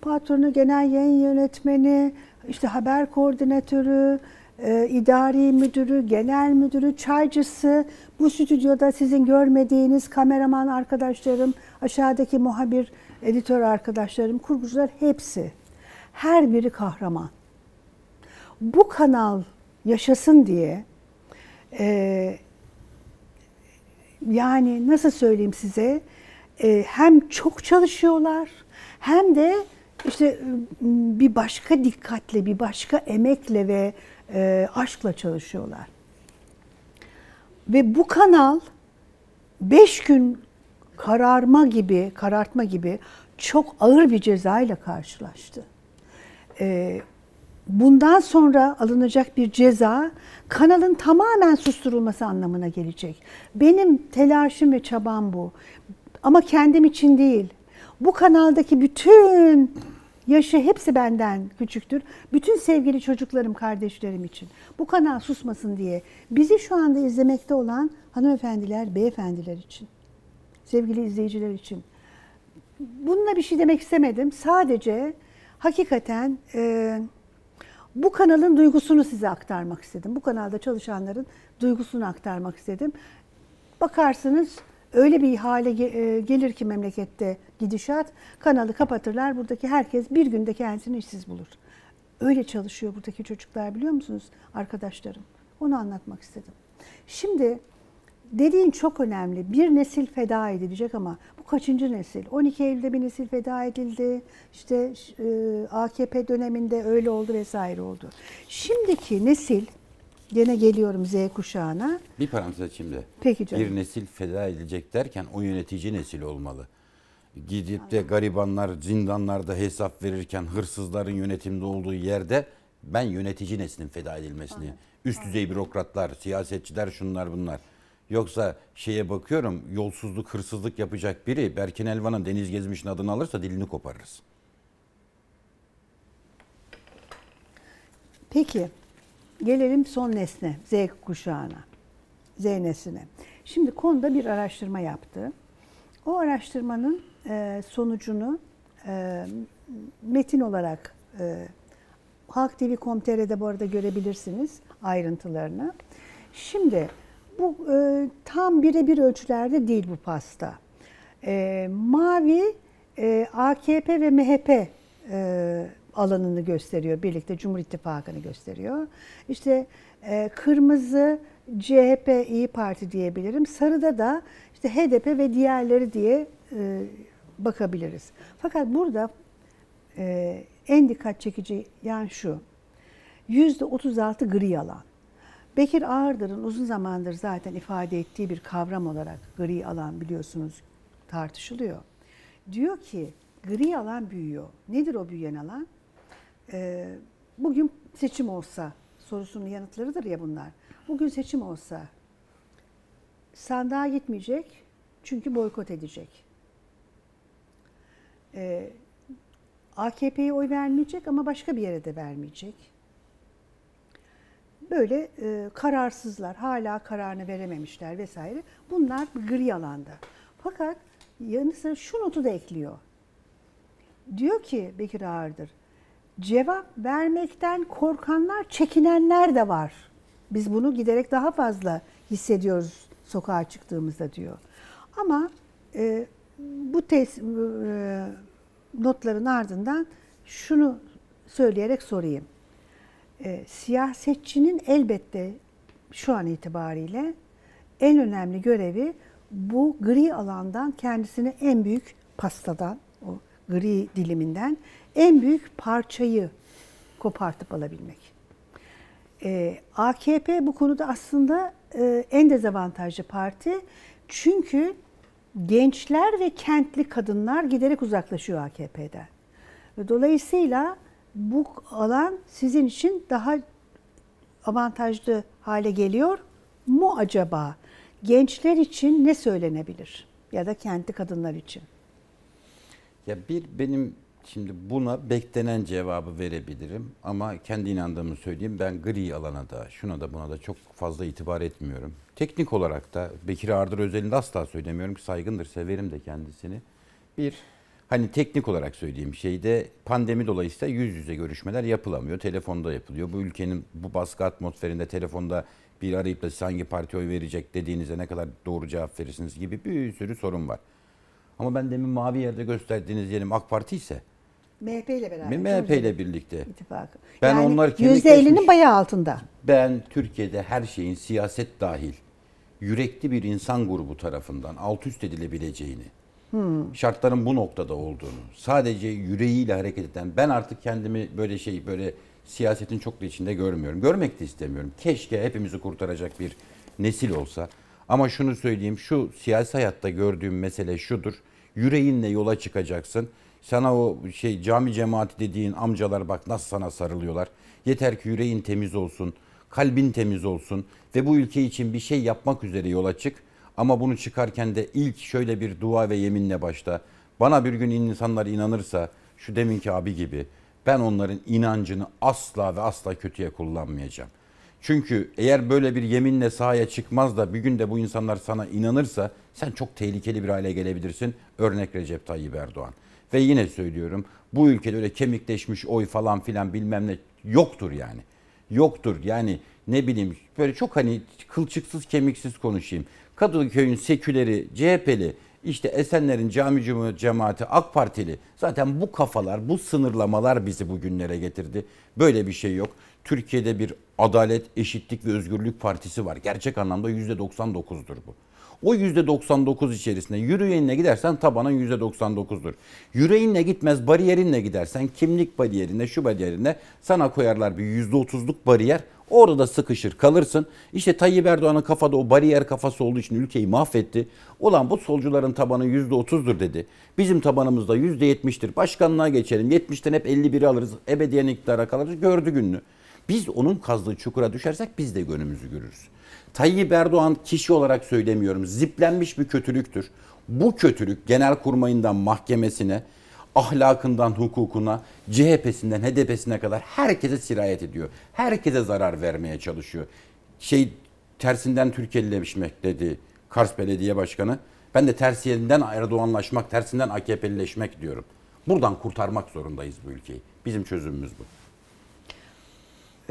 patronu, genel yayın yönetmeni, işte haber koordinatörü, e, idari müdürü, genel müdürü, çaycısı, bu stüdyoda sizin görmediğiniz kameraman arkadaşlarım, aşağıdaki muhabir, editör arkadaşlarım, kurgucular hepsi her biri kahraman. Bu kanal yaşasın diye e, yani nasıl söyleyeyim size e, hem çok çalışıyorlar hem de işte e, bir başka dikkatle, bir başka emekle ve e, aşkla çalışıyorlar. Ve bu kanal beş gün kararma gibi, karartma gibi çok ağır bir cezayla karşılaştı e, bundan sonra alınacak bir ceza kanalın tamamen susturulması anlamına gelecek. Benim telaşım ve çabam bu. Ama kendim için değil. Bu kanaldaki bütün yaşı hepsi benden küçüktür. Bütün sevgili çocuklarım, kardeşlerim için. Bu kanal susmasın diye. Bizi şu anda izlemekte olan hanımefendiler, beyefendiler için. Sevgili izleyiciler için. Bununla bir şey demek istemedim. Sadece hakikaten e, bu kanalın duygusunu size aktarmak istedim. Bu kanalda çalışanların duygusunu aktarmak istedim. Bakarsınız öyle bir hale e, gelir ki memlekette gidişat, kanalı kapatırlar. Buradaki herkes bir günde kendisini işsiz bulur. Öyle çalışıyor buradaki çocuklar biliyor musunuz arkadaşlarım? Onu anlatmak istedim. Şimdi dediğin çok önemli. Bir nesil feda edilecek ama bu kaçıncı nesil? 12 Eylül'de bir nesil feda edildi. İşte e, AKP döneminde öyle oldu vesaire oldu. Şimdiki nesil yine geliyorum Z kuşağına. Bir parantez açayım da. Peki canım. Bir nesil feda edilecek derken o yönetici nesil olmalı. Gidip de garibanlar zindanlarda hesap verirken hırsızların yönetimde olduğu yerde ben yönetici neslin feda edilmesini, Aynen. üst düzey bürokratlar, siyasetçiler şunlar bunlar. Yoksa şeye bakıyorum yolsuzluk, hırsızlık yapacak biri Berkin Elvan'ın Deniz Gezmiş'in adını alırsa dilini koparırız. Peki gelelim son nesne Z kuşağına. Z nesline. Şimdi konuda bir araştırma yaptı. O araştırmanın e, sonucunu e, metin olarak e, Halk TV.com.tr'de bu arada görebilirsiniz ayrıntılarını. Şimdi bu e, tam birebir ölçülerde değil bu pasta. E, mavi e, AKP ve MHP e, alanını gösteriyor birlikte Cumhur İttifakı'nı gösteriyor. İşte e, kırmızı CHP İyi Parti diyebilirim. Sarıda da işte HDP ve diğerleri diye e, bakabiliriz. Fakat burada e, en dikkat çekici yani şu. %36 gri alan. Bekir Ağırdır'ın uzun zamandır zaten ifade ettiği bir kavram olarak gri alan biliyorsunuz tartışılıyor. Diyor ki gri alan büyüyor. Nedir o büyüyen alan? Ee, bugün seçim olsa sorusunun yanıtlarıdır ya bunlar. Bugün seçim olsa sandığa gitmeyecek çünkü boykot edecek. Ee, AKP'ye oy vermeyecek ama başka bir yere de vermeyecek böyle e, kararsızlar, hala kararını verememişler vesaire. Bunlar gri alanda. Fakat yanı sıra şu notu da ekliyor. Diyor ki Bekir Ağırdır, cevap vermekten korkanlar, çekinenler de var. Biz bunu giderek daha fazla hissediyoruz sokağa çıktığımızda diyor. Ama e, bu tes, e, notların ardından şunu söyleyerek sorayım e, siyasetçinin elbette şu an itibariyle en önemli görevi bu gri alandan kendisine en büyük pastadan, o gri diliminden en büyük parçayı kopartıp alabilmek. E, AKP bu konuda aslında e, en dezavantajlı parti. Çünkü gençler ve kentli kadınlar giderek uzaklaşıyor AKP'den. Dolayısıyla bu alan sizin için daha avantajlı hale geliyor mu acaba? Gençler için ne söylenebilir? Ya da kendi kadınlar için? Ya bir benim şimdi buna beklenen cevabı verebilirim ama kendi inandığımı söyleyeyim. Ben gri alana da şuna da buna da çok fazla itibar etmiyorum. Teknik olarak da Bekir Ardır özelinde asla söylemiyorum ki saygındır, severim de kendisini. Bir, Hani teknik olarak söyleyeyim şeyde pandemi dolayısıyla yüz yüze görüşmeler yapılamıyor. Telefonda yapılıyor. Bu ülkenin bu baskı atmosferinde telefonda bir arayıp da hangi parti oy verecek dediğinizde ne kadar doğru cevap verirsiniz gibi bir sürü sorun var. Ama ben demin mavi yerde gösterdiğiniz yerim AK Parti ise MHP ile beraber. MHP ile birlikte. İttifakı. Ben yani onlar %50'nin bayağı altında. Ben Türkiye'de her şeyin siyaset dahil yürekli bir insan grubu tarafından alt üst edilebileceğini, Hmm. Şartların bu noktada olduğunu. Sadece yüreğiyle hareket eden. Ben artık kendimi böyle şey böyle siyasetin çok da içinde görmüyorum. Görmek de istemiyorum. Keşke hepimizi kurtaracak bir nesil olsa. Ama şunu söyleyeyim. Şu siyasi hayatta gördüğüm mesele şudur. Yüreğinle yola çıkacaksın. Sana o şey cami cemaati dediğin amcalar bak nasıl sana sarılıyorlar. Yeter ki yüreğin temiz olsun, kalbin temiz olsun ve bu ülke için bir şey yapmak üzere yola çık ama bunu çıkarken de ilk şöyle bir dua ve yeminle başta Bana bir gün insanlar inanırsa şu deminki abi gibi ben onların inancını asla ve asla kötüye kullanmayacağım. Çünkü eğer böyle bir yeminle sahaya çıkmaz da bir gün de bu insanlar sana inanırsa sen çok tehlikeli bir hale gelebilirsin. Örnek Recep Tayyip Erdoğan. Ve yine söylüyorum bu ülkede öyle kemikleşmiş oy falan filan bilmem ne yoktur yani. Yoktur yani ne bileyim böyle çok hani kılçıksız kemiksiz konuşayım. Kadıköy'ün seküleri, CHP'li, işte Esenler'in cami cemaati AK Partili. Zaten bu kafalar, bu sınırlamalar bizi bugünlere getirdi. Böyle bir şey yok. Türkiye'de bir Adalet, Eşitlik ve Özgürlük Partisi var. Gerçek anlamda %99'dur bu. O %99 içerisinde yürüyenine gidersen tabanın %99'dur. Yüreğinle gitmez, bariyerinle gidersen kimlik bariyerinde, şu bariyerinde sana koyarlar bir %30'luk bariyer. Orada da sıkışır kalırsın. İşte Tayyip Erdoğan'ın kafada o bariyer kafası olduğu için ülkeyi mahvetti. Ulan bu solcuların tabanı %30'dur dedi. Bizim tabanımızda %70'tir. Başkanlığa geçelim. 70'ten hep 51'i alırız. Ebediyen iktidara kalırız. Gördü gününü. Biz onun kazdığı çukura düşersek biz de gönlümüzü görürüz. Tayyip Erdoğan kişi olarak söylemiyorum. Ziplenmiş bir kötülüktür. Bu kötülük genel kurmayından mahkemesine, ahlakından hukukuna, CHP'sinden HDP'sine kadar herkese sirayet ediyor. Herkese zarar vermeye çalışıyor. Şey tersinden Türkiye'lileşmek dedi Kars Belediye Başkanı. Ben de tersinden Erdoğanlaşmak, tersinden AKP'lileşmek diyorum. Buradan kurtarmak zorundayız bu ülkeyi. Bizim çözümümüz bu.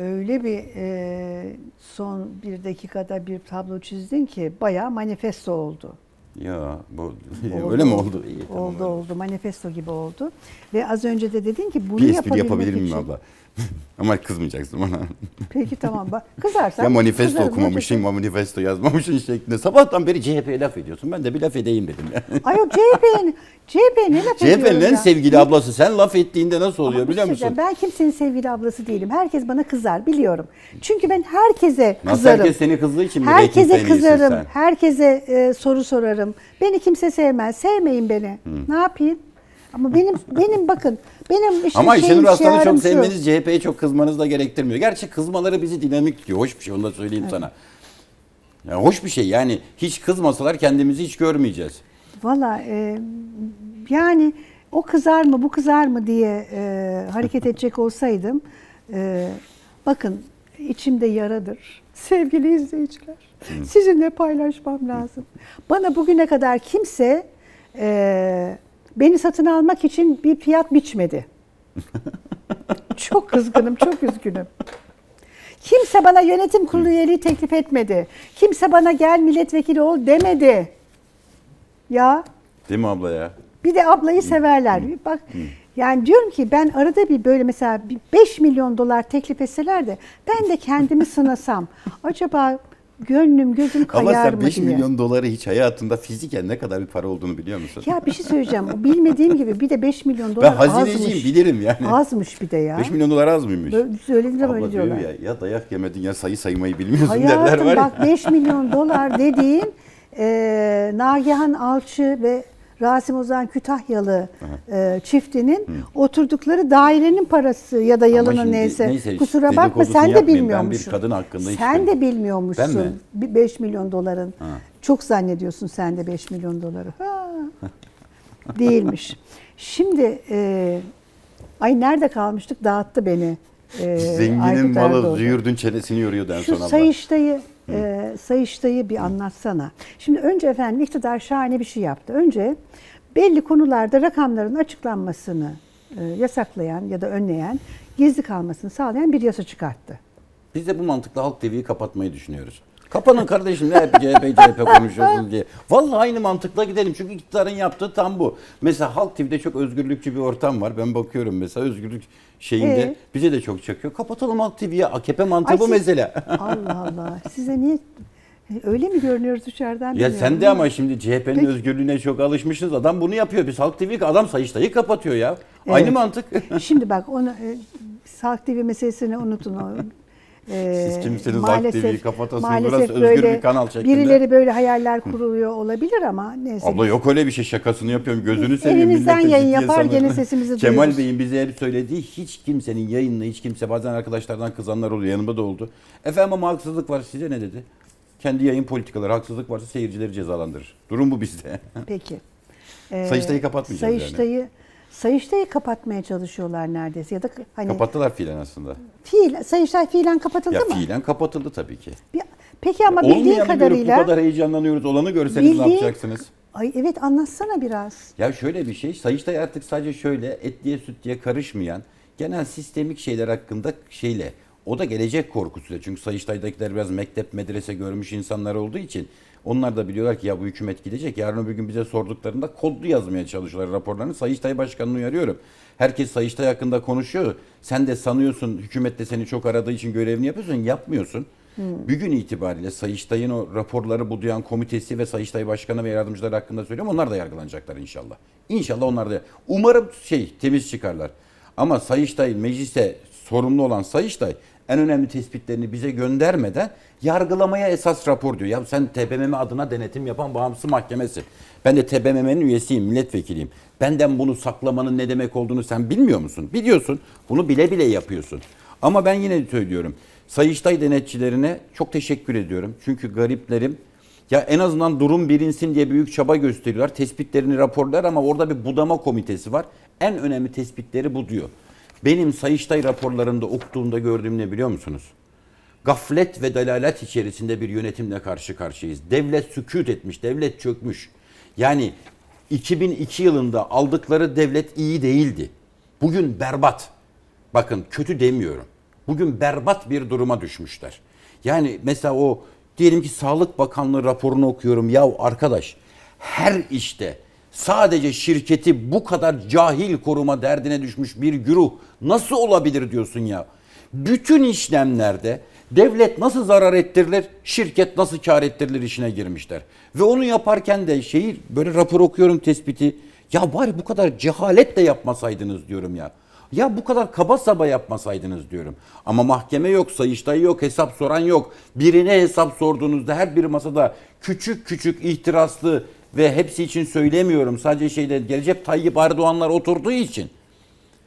Öyle bir e, son bir dakikada bir tablo çizdin ki bayağı manifesto oldu. Ya bu oldu, öyle mi oldu? İyi, oldu tamam. oldu manifesto gibi oldu. Ve az önce de dedin ki bunu bir yapabilir miyim abla? Ama kızmayacaksın bana. Peki tamam bak. Kızarsan. Ya manifesto kızarım, okumamışsın, manifesto. manifesto yazmamışsın şeklinde. Sabahtan beri CHP'ye laf ediyorsun. Ben de bir laf edeyim dedim. Yani. Ay yok CHP'nin. CHP'ye ne laf ediyorum CHP'nin en sevgili ablası. Sen laf ettiğinde nasıl oluyor Ama şey biliyor musun? Şey ben kimsenin sevgili ablası değilim. Herkes bana kızar biliyorum. Çünkü ben herkese kızarım. Nasıl herkes seni kızdığı için mi? Herkese kızarım. Sen. Herkese e, soru sorarım. Beni kimse sevmez. Sevmeyin beni. Hı. Ne yapayım? Ama benim benim bakın benim işte Ama Ayşenur Aslan'ı çok sevmeniz CHP'ye çok kızmanız da gerektirmiyor. Gerçi kızmaları bizi dinamik tutuyor. Hoş bir şey onu da söyleyeyim evet. sana. Yani hoş bir şey yani hiç kızmasalar kendimizi hiç görmeyeceğiz. Valla e, yani o kızar mı bu kızar mı diye e, hareket edecek olsaydım e, bakın içimde yaradır. Sevgili izleyiciler sizinle paylaşmam lazım. Bana bugüne kadar kimse e, beni satın almak için bir fiyat biçmedi. çok kızgınım, çok üzgünüm. Kimse bana yönetim kurulu üyeliği teklif etmedi. Kimse bana gel milletvekili ol demedi. Ya. Değil mi abla ya? Bir de ablayı severler. Bak yani diyorum ki ben arada bir böyle mesela 5 milyon dolar teklif etseler de ben de kendimi sınasam. Acaba gönlüm gözüm kayar mı diye. Ama sen 5 milyon doları hiç hayatında fiziken ne kadar bir para olduğunu biliyor musun? Ya bir şey söyleyeceğim. Bilmediğim gibi bir de 5 milyon dolar ben hazineciyim, bilirim yani. Azmış bir de ya. 5 milyon dolar az mıymış? Böyle söylediğinde böyle diyorlar. Ya, ya dayak yemedin ya sayı saymayı bilmiyorsun Hayatım, derler var ya. bak 5 milyon dolar dediğin e, Nagihan Alçı ve Rasim Ozan Kütahyalı e, çiftinin Hı. oturdukları dairenin parası ya da yalını neyse. neyse. Kusura bakma sen de bilmiyormuşsun. Ben bir kadın hakkında Sen de bilmiyormuşsun. Ben mi? 5 milyon doların. Ha. Çok zannediyorsun sen de 5 milyon doları. Ha. Değilmiş. Şimdi e, ay nerede kalmıştık dağıttı beni. E, Zenginin malı züğürdün çenesini yoruyordu en son Şu abla. Sayıştay'ı e, Sayıştay'ı bir anlatsana. Şimdi önce efendim iktidar şahane bir şey yaptı. Önce belli konularda rakamların açıklanmasını e, yasaklayan ya da önleyen, gizli kalmasını sağlayan bir yasa çıkarttı. Biz de bu mantıkla halk TV'yi kapatmayı düşünüyoruz. Kapanın kardeşim ne CHP CHP konuşuyorsunuz diye. Vallahi aynı mantıkla gidelim. Çünkü iktidarın yaptığı tam bu. Mesela Halk TV'de çok özgürlükçü bir ortam var. Ben bakıyorum mesela özgürlük şeyinde ee? bize de çok çakıyor. Kapatalım Halk TV'ye AKP mantığı bu mesele. Allah Allah. Size niye Öyle mi görünüyoruz dışarıdan? Ya sen de ama şimdi CHP'nin özgürlüğüne çok alışmışsınız. Adam bunu yapıyor. Biz Halk TV'yi adam Sayıştay'ı kapatıyor ya. Evet. Aynı mantık. şimdi bak onu e, Halk TV meselesini unutun. Ee, Siz kimsiniz maalesef, Halk TV'yi kapatasın maalesef biraz özgür böyle, bir kanal şeklinde. Birileri böyle hayaller kuruluyor olabilir ama neyse. Abla yok öyle bir şey şakasını yapıyorum gözünü seveyim. Evinizden yayın yapar gene sesimizi Kemal Kemal Bey'in bize hep söylediği hiç kimsenin yayınına hiç kimse bazen arkadaşlardan kızanlar oluyor yanımda da oldu. Efendim ama haksızlık var size ne dedi? Kendi yayın politikaları haksızlık varsa seyircileri cezalandırır. Durum bu bizde. Peki. Ee, Sayıştay'ı kapatmayacağız Sayıştay'ı yani. Sayıştay'ı kapatmaya çalışıyorlar neredeyse ya da hani kapattılar fiilen aslında. Fiil Sayıştay fiilen kapatıldı ya, mı? Fiilen kapatıldı tabii ki. Bir, peki ama ya, bildiğin kadarıyla bu kadar heyecanlanıyoruz. Olanı görseniz bildiğin, ne yapacaksınız? Ay evet anlatsana biraz. Ya şöyle bir şey. Sayıştay artık sadece şöyle etliye sütliye karışmayan genel sistemik şeyler hakkında şeyle o da gelecek korkusuyla. Çünkü Sayıştay'dakiler biraz mektep, medrese görmüş insanlar olduğu için onlar da biliyorlar ki ya bu hükümet gidecek. Yarın öbür gün bize sorduklarında kodlu yazmaya çalışıyorlar raporlarını. Sayıştay Başkanı'nı uyarıyorum. Herkes Sayıştay hakkında konuşuyor. Sen de sanıyorsun hükümet de seni çok aradığı için görevini yapıyorsun. Yapmıyorsun. Hmm. Bugün itibariyle Sayıştay'ın o raporları bu duyan komitesi ve Sayıştay Başkanı ve yardımcıları hakkında söylüyorum. Onlar da yargılanacaklar inşallah. İnşallah onlar da. Umarım şey temiz çıkarlar. Ama Sayıştay meclise sorumlu olan Sayıştay en önemli tespitlerini bize göndermeden yargılamaya esas rapor diyor. Ya sen TBMM adına denetim yapan bağımsız mahkemesi. Ben de TBMM'nin üyesiyim, milletvekiliyim. Benden bunu saklamanın ne demek olduğunu sen bilmiyor musun? Biliyorsun. Bunu bile bile yapıyorsun. Ama ben yine de söylüyorum. Sayıştay denetçilerine çok teşekkür ediyorum. Çünkü gariplerim ya en azından durum bilinsin diye büyük çaba gösteriyorlar. Tespitlerini raporlar ama orada bir budama komitesi var. En önemli tespitleri bu diyor. Benim Sayıştay raporlarında okuduğumda gördüğüm ne biliyor musunuz? Gaflet ve dalalet içerisinde bir yönetimle karşı karşıyayız. Devlet sükut etmiş, devlet çökmüş. Yani 2002 yılında aldıkları devlet iyi değildi. Bugün berbat. Bakın kötü demiyorum. Bugün berbat bir duruma düşmüşler. Yani mesela o diyelim ki Sağlık Bakanlığı raporunu okuyorum. Ya arkadaş her işte sadece şirketi bu kadar cahil koruma derdine düşmüş bir güruh nasıl olabilir diyorsun ya. Bütün işlemlerde devlet nasıl zarar ettirilir, şirket nasıl kar ettirilir işine girmişler. Ve onu yaparken de şeyi böyle rapor okuyorum tespiti. Ya bari bu kadar cehaletle yapmasaydınız diyorum ya. Ya bu kadar kaba saba yapmasaydınız diyorum. Ama mahkeme yok, sayıştay yok, hesap soran yok. Birine hesap sorduğunuzda her bir masada küçük küçük ihtiraslı ve hepsi için söylemiyorum sadece şeyde Gelecek Tayyip Erdoğanlar oturduğu için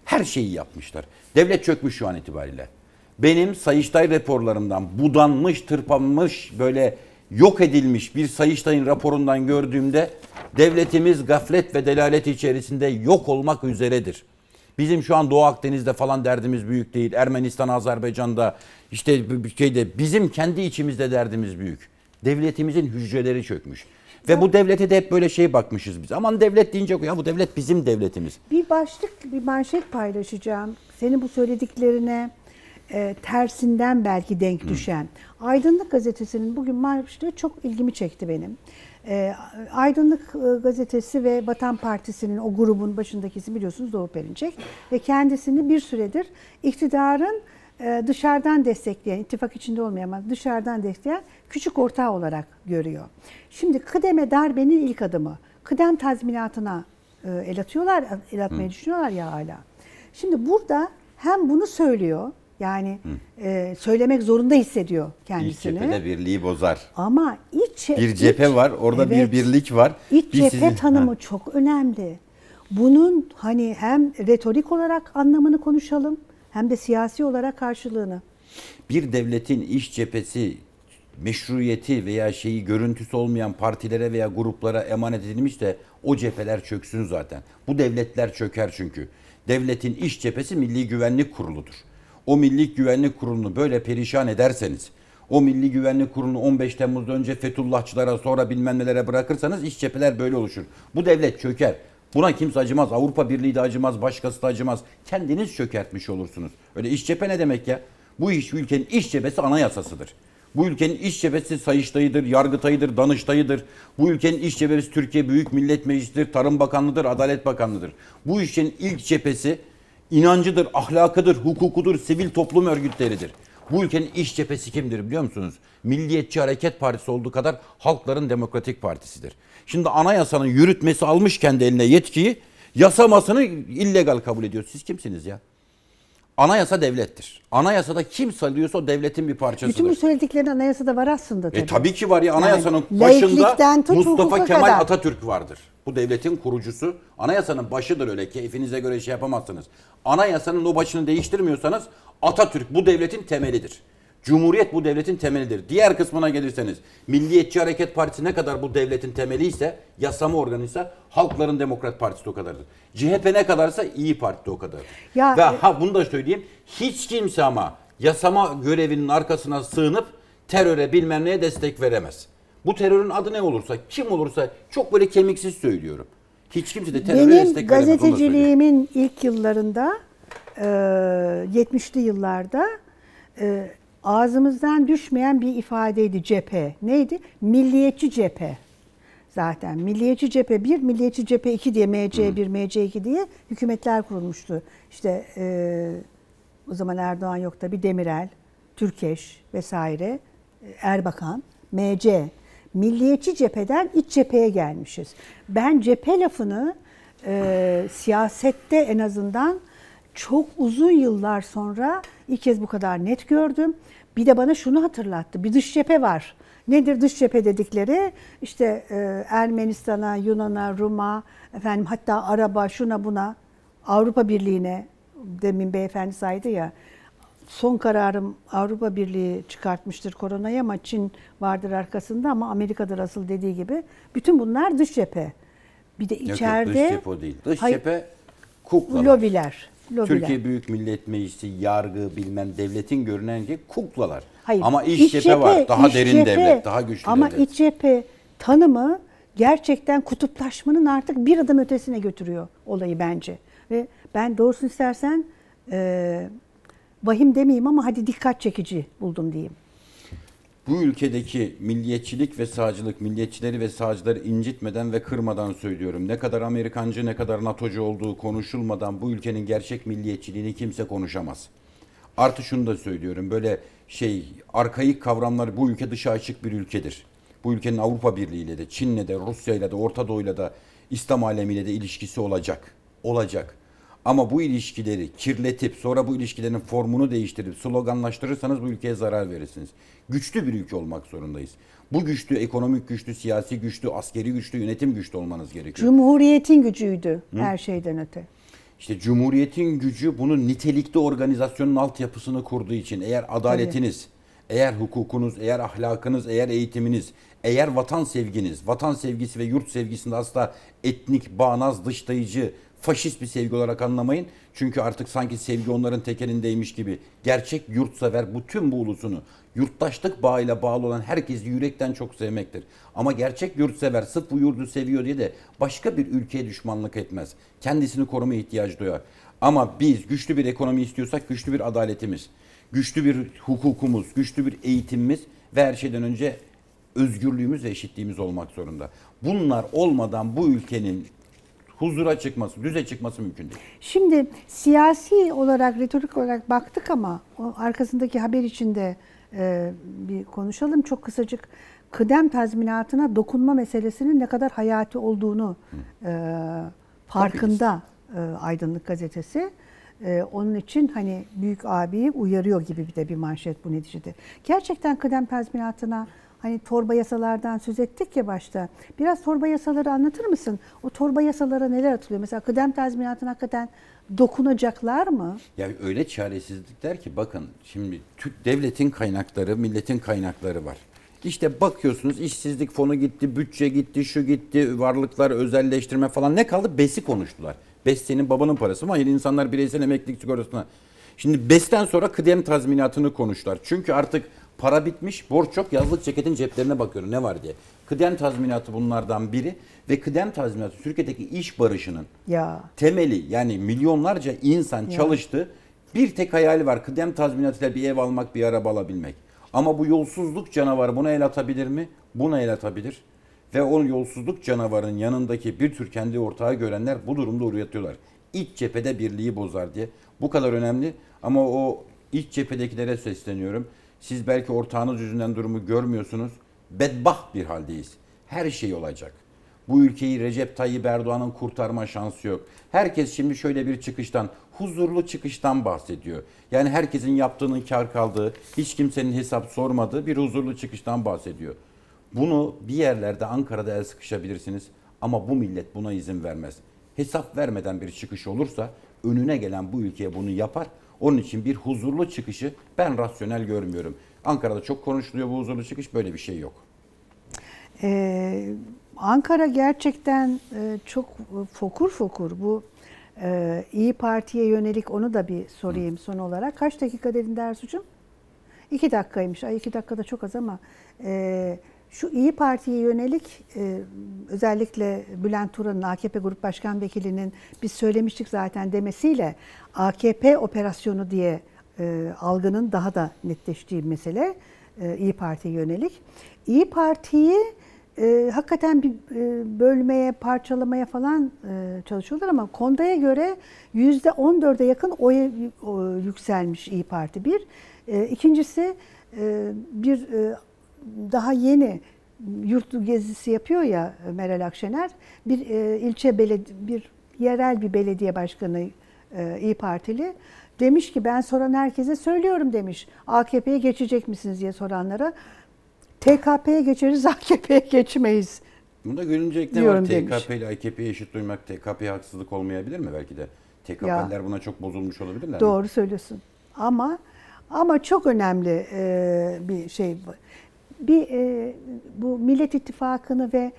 her şeyi yapmışlar. Devlet çökmüş şu an itibariyle. Benim Sayıştay raporlarımdan budanmış, tırpanmış, böyle yok edilmiş bir Sayıştay'ın raporundan gördüğümde devletimiz gaflet ve delalet içerisinde yok olmak üzeredir. Bizim şu an Doğu Akdeniz'de falan derdimiz büyük değil. Ermenistan, Azerbaycan'da işte şeyde bizim kendi içimizde derdimiz büyük. Devletimizin hücreleri çökmüş. Ve bu devlete de hep böyle şey bakmışız biz. Aman devlet deyince ya bu devlet bizim devletimiz. Bir başlık, bir manşet paylaşacağım. Senin bu söylediklerine e, tersinden belki denk Hı. düşen. Aydınlık Gazetesi'nin bugün manşeti çok ilgimi çekti benim. E, Aydınlık e, Gazetesi ve Vatan Partisi'nin o grubun başındakisi biliyorsunuz Doğu Perinçek ve kendisini bir süredir iktidarın e, dışarıdan destekleyen, ittifak içinde olmayan ama dışarıdan destekleyen küçük ortağı olarak görüyor. Şimdi kıdeme darbenin ilk adımı. Kıdem tazminatına e, el atıyorlar, e, el atmayı Hı. düşünüyorlar ya hala. Şimdi burada hem bunu söylüyor, yani e, söylemek zorunda hissediyor kendisini. İlk cephede birliği bozar. Ama iç bir cephe iç, var, orada evet, bir birlik var. İç Biz cephe sizi, tanımı ha. çok önemli. Bunun hani hem retorik olarak anlamını konuşalım, hem de siyasi olarak karşılığını. Bir devletin iş cephesi meşruiyeti veya şeyi görüntüsü olmayan partilere veya gruplara emanet edilmiş de o cepheler çöksün zaten. Bu devletler çöker çünkü. Devletin iş cephesi Milli Güvenlik Kurulu'dur. O Milli Güvenlik Kurulu'nu böyle perişan ederseniz, o Milli Güvenlik Kurulu'nu 15 Temmuz'da önce Fethullahçılara sonra bilmem nelere bırakırsanız iş cepheler böyle oluşur. Bu devlet çöker. Buna kimse acımaz. Avrupa Birliği de acımaz, başkası da acımaz. Kendiniz çökertmiş olursunuz. Öyle iş cephe ne demek ya? Bu iş ülkenin iş cephesi anayasasıdır. Bu ülkenin iş cephesi Sayıştay'ıdır, Yargıtay'ıdır, Danıştay'ıdır. Bu ülkenin iş cephesi Türkiye Büyük Millet Meclisi'dir, Tarım Bakanlığı'dır, Adalet Bakanlığı'dır. Bu işin ilk cephesi inancıdır, ahlakıdır, hukukudur, sivil toplum örgütleridir. Bu ülkenin iş cephesi kimdir biliyor musunuz? Milliyetçi Hareket Partisi olduğu kadar Halkların Demokratik Partisi'dir. Şimdi anayasanın yürütmesi almış kendi eline yetkiyi, yasamasını illegal kabul ediyor. Siz kimsiniz ya? Anayasa devlettir. Anayasada kim sayılıyorsa o devletin bir parçasıdır. Bütün bu söylediklerin anayasada var aslında e, tabii. E tabii ki var ya anayasanın yani, başında Mustafa Kemal kadar. Atatürk vardır. Bu devletin kurucusu. Anayasanın başıdır öyle keyfinize göre şey yapamazsınız. Anayasanın o başını değiştirmiyorsanız Atatürk bu devletin temelidir. Cumhuriyet bu devletin temelidir. Diğer kısmına gelirseniz Milliyetçi Hareket Partisi ne kadar bu devletin temeli ise yasama organı ise Halkların Demokrat Partisi de o kadardır. CHP ne kadarsa İyi Parti de o kadardır. Ya, Ve e- ha bunu da söyleyeyim. Hiç kimse ama yasama görevinin arkasına sığınıp teröre bilmem neye destek veremez. Bu terörün adı ne olursa, kim olursa çok böyle kemiksiz söylüyorum. Hiç kimse de teröre Benim destek veremez. Benim gazeteciliğimin ilk yıllarında e, 70'li yıllarda e, ağzımızdan düşmeyen bir ifadeydi cephe. Neydi? Milliyetçi cephe. Zaten milliyetçi cephe 1, milliyetçi cephe 2 diye MC1, hmm. MC2 diye hükümetler kurulmuştu. İşte e, o zaman Erdoğan yok da bir Demirel, Türkeş vesaire, Erbakan, MC. Milliyetçi cepheden iç cepheye gelmişiz. Ben cephe lafını e, siyasette en azından çok uzun yıllar sonra ilk kez bu kadar net gördüm. Bir de bana şunu hatırlattı. Bir dış cephe var. Nedir dış cephe dedikleri? İşte e, Ermenistan'a, Yunan'a, Rum'a, efendim hatta Araba, şuna buna, Avrupa Birliği'ne demin beyefendi saydı ya. Son kararım Avrupa Birliği çıkartmıştır koronayı ama Çin vardır arkasında ama Amerika'dır asıl dediği gibi. Bütün bunlar dış cephe. Bir de içeride... Yok, dış cephe değil. Dış cephe kuklalar. Lobiler. Lobiler. Türkiye Büyük Millet Meclisi, yargı bilmem devletin görünen ki kuklalar. Hayır, Ama iç, iç cephe, var. Daha derin cephe, devlet, daha güçlü ama devlet. Ama iç cephe tanımı gerçekten kutuplaşmanın artık bir adım ötesine götürüyor olayı bence. Ve ben doğrusu istersen e, vahim demeyeyim ama hadi dikkat çekici buldum diyeyim bu ülkedeki milliyetçilik ve sağcılık, milliyetçileri ve sağcıları incitmeden ve kırmadan söylüyorum. Ne kadar Amerikancı, ne kadar NATO'cu olduğu konuşulmadan bu ülkenin gerçek milliyetçiliğini kimse konuşamaz. Artı şunu da söylüyorum. Böyle şey arkaik kavramlar bu ülke dışa açık bir ülkedir. Bu ülkenin Avrupa Birliği ile de, Çin'le de, Rusya ile de, Orta Doğu ile de, İslam alemiyle de ilişkisi olacak. Olacak. Ama bu ilişkileri kirletip sonra bu ilişkilerin formunu değiştirip sloganlaştırırsanız bu ülkeye zarar verirsiniz. Güçlü bir ülke olmak zorundayız. Bu güçlü, ekonomik güçlü, siyasi güçlü, askeri güçlü, yönetim güçlü olmanız gerekiyor. Cumhuriyetin gücüydü Hı? her şeyden öte. İşte Cumhuriyet'in gücü bunun nitelikli organizasyonun altyapısını kurduğu için eğer adaletiniz, Tabii. eğer hukukunuz, eğer ahlakınız, eğer eğitiminiz, eğer vatan sevginiz, vatan sevgisi ve yurt sevgisinde asla etnik, bağnaz, dışlayıcı, faşist bir sevgi olarak anlamayın. Çünkü artık sanki sevgi onların tekelindeymiş gibi. Gerçek yurtsever bu tüm bu ulusunu yurttaşlık bağıyla bağlı olan herkesi yürekten çok sevmektir. Ama gerçek yurtsever sırf bu yurdu seviyor diye de başka bir ülkeye düşmanlık etmez. Kendisini korumaya ihtiyacı duyar. Ama biz güçlü bir ekonomi istiyorsak güçlü bir adaletimiz, güçlü bir hukukumuz, güçlü bir eğitimimiz ve her şeyden önce özgürlüğümüz ve eşitliğimiz olmak zorunda. Bunlar olmadan bu ülkenin huzura çıkması, düze çıkması mümkün değil. Şimdi siyasi olarak, retorik olarak baktık ama o arkasındaki haber içinde e, bir konuşalım. Çok kısacık kıdem tazminatına dokunma meselesinin ne kadar hayati olduğunu e, farkında e, Aydınlık Gazetesi. Ee, onun için hani büyük abi uyarıyor gibi bir de bir manşet bu neticede. Gerçekten kıdem tazminatına hani torba yasalardan söz ettik ya başta. Biraz torba yasaları anlatır mısın? O torba yasalara neler atılıyor? Mesela kıdem tazminatına hakikaten dokunacaklar mı? Ya öyle çaresizlikler ki bakın şimdi Türk devletin kaynakları, milletin kaynakları var. İşte bakıyorsunuz işsizlik fonu gitti, bütçe gitti, şu gitti, varlıklar özelleştirme falan ne kaldı? BES'i konuştular. BES senin babanın parası mı? Hayır insanlar bireysel emeklilik sigortasına. Şimdi BES'ten sonra kıdem tazminatını konuştular. Çünkü artık Para bitmiş, borç yok. Yazlık ceketin ceplerine bakıyorum ne var diye. Kıdem tazminatı bunlardan biri ve kıdem tazminatı Türkiye'deki iş barışının ya. temeli yani milyonlarca insan ya. çalıştı. Bir tek hayali var kıdem tazminatıyla bir ev almak, bir araba alabilmek. Ama bu yolsuzluk canavarı buna el atabilir mi? Buna el atabilir. Ve o yolsuzluk canavarının yanındaki bir tür kendi ortağı görenler bu durumda uğratıyorlar. İç cephede birliği bozar diye. Bu kadar önemli ama o iç cephedekilere sesleniyorum. Siz belki ortağınız yüzünden durumu görmüyorsunuz. bedbah bir haldeyiz. Her şey olacak. Bu ülkeyi Recep Tayyip Erdoğan'ın kurtarma şansı yok. Herkes şimdi şöyle bir çıkıştan, huzurlu çıkıştan bahsediyor. Yani herkesin yaptığının kar kaldığı, hiç kimsenin hesap sormadığı bir huzurlu çıkıştan bahsediyor. Bunu bir yerlerde Ankara'da el sıkışabilirsiniz ama bu millet buna izin vermez. Hesap vermeden bir çıkış olursa önüne gelen bu ülkeye bunu yapar onun için bir huzurlu çıkışı ben rasyonel görmüyorum. Ankara'da çok konuşuluyor bu huzurlu çıkış böyle bir şey yok. Ee, Ankara gerçekten e, çok fokur fokur bu e, İyi Parti'ye yönelik onu da bir sorayım Hı. son olarak. Kaç dakika dedin Dersucuğum? İki dakikaymış. Ay iki dakikada çok az ama... E, şu İyi Parti'ye yönelik e, özellikle Bülent Turan'ın AKP Grup Başkan Vekili'nin biz söylemiştik zaten demesiyle AKP operasyonu diye e, algının daha da netleştiği mesele e, İyi Parti'ye yönelik. İyi Parti'yi e, hakikaten bir e, bölmeye, parçalamaya falan e, çalışıyorlar ama Konda'ya göre yüzde %14'e yakın oy o, yükselmiş İyi Parti bir. E, ikincisi e, bir e, daha yeni yurt gezisi yapıyor ya Meral Akşener. Bir e, ilçe beledi bir yerel bir belediye başkanı e, İyi Partili demiş ki ben soran herkese söylüyorum demiş. AKP'ye geçecek misiniz diye soranlara TKP'ye geçeriz AKP'ye geçmeyiz. Bunda görünecek ne var? Demiş. TKP ile AKP'ye eşit duymak TKP'ye haksızlık olmayabilir mi belki de? TKP'liler buna çok bozulmuş olabilirler. Doğru mi? söylüyorsun. Ama ama çok önemli e, bir şey bir e, bu Millet İttifakı'nı ve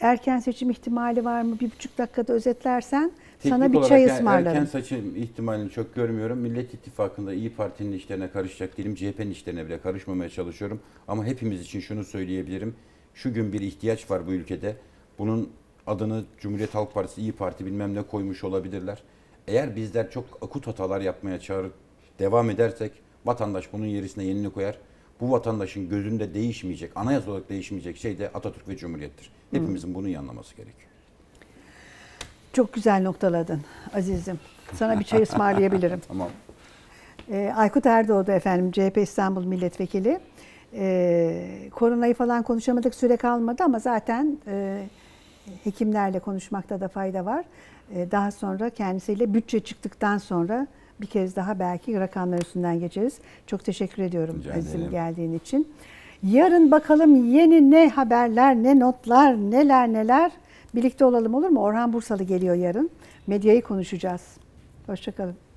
erken seçim ihtimali var mı? Bir buçuk dakikada özetlersen Teknik sana bir çay ısmarlarım. Erken seçim ihtimalini çok görmüyorum. Millet İttifakı'nda İyi Parti'nin işlerine karışacak değilim. CHP'nin işlerine bile karışmamaya çalışıyorum. Ama hepimiz için şunu söyleyebilirim. Şu gün bir ihtiyaç var bu ülkede. Bunun adını Cumhuriyet Halk Partisi, İyi Parti bilmem ne koymuş olabilirler. Eğer bizler çok akut hatalar yapmaya çağır devam edersek vatandaş bunun yerisine yenini koyar bu vatandaşın gözünde değişmeyecek, anayasal olarak değişmeyecek şey de Atatürk ve Cumhuriyet'tir. Hepimizin bunu iyi anlaması gerekiyor. Çok güzel noktaladın azizim. Sana bir çay ısmarlayabilirim. tamam. Ee, Aykut Erdoğdu efendim CHP İstanbul Milletvekili. Ee, koronayı falan konuşamadık süre kalmadı ama zaten e, hekimlerle konuşmakta da fayda var. Ee, daha sonra kendisiyle bütçe çıktıktan sonra bir kez daha belki rakamlar üstünden geçeriz. Çok teşekkür ediyorum bizim geldiğin için. Yarın bakalım yeni ne haberler, ne notlar, neler neler. Birlikte olalım olur mu? Orhan Bursalı geliyor yarın. Medyayı konuşacağız. Hoşçakalın.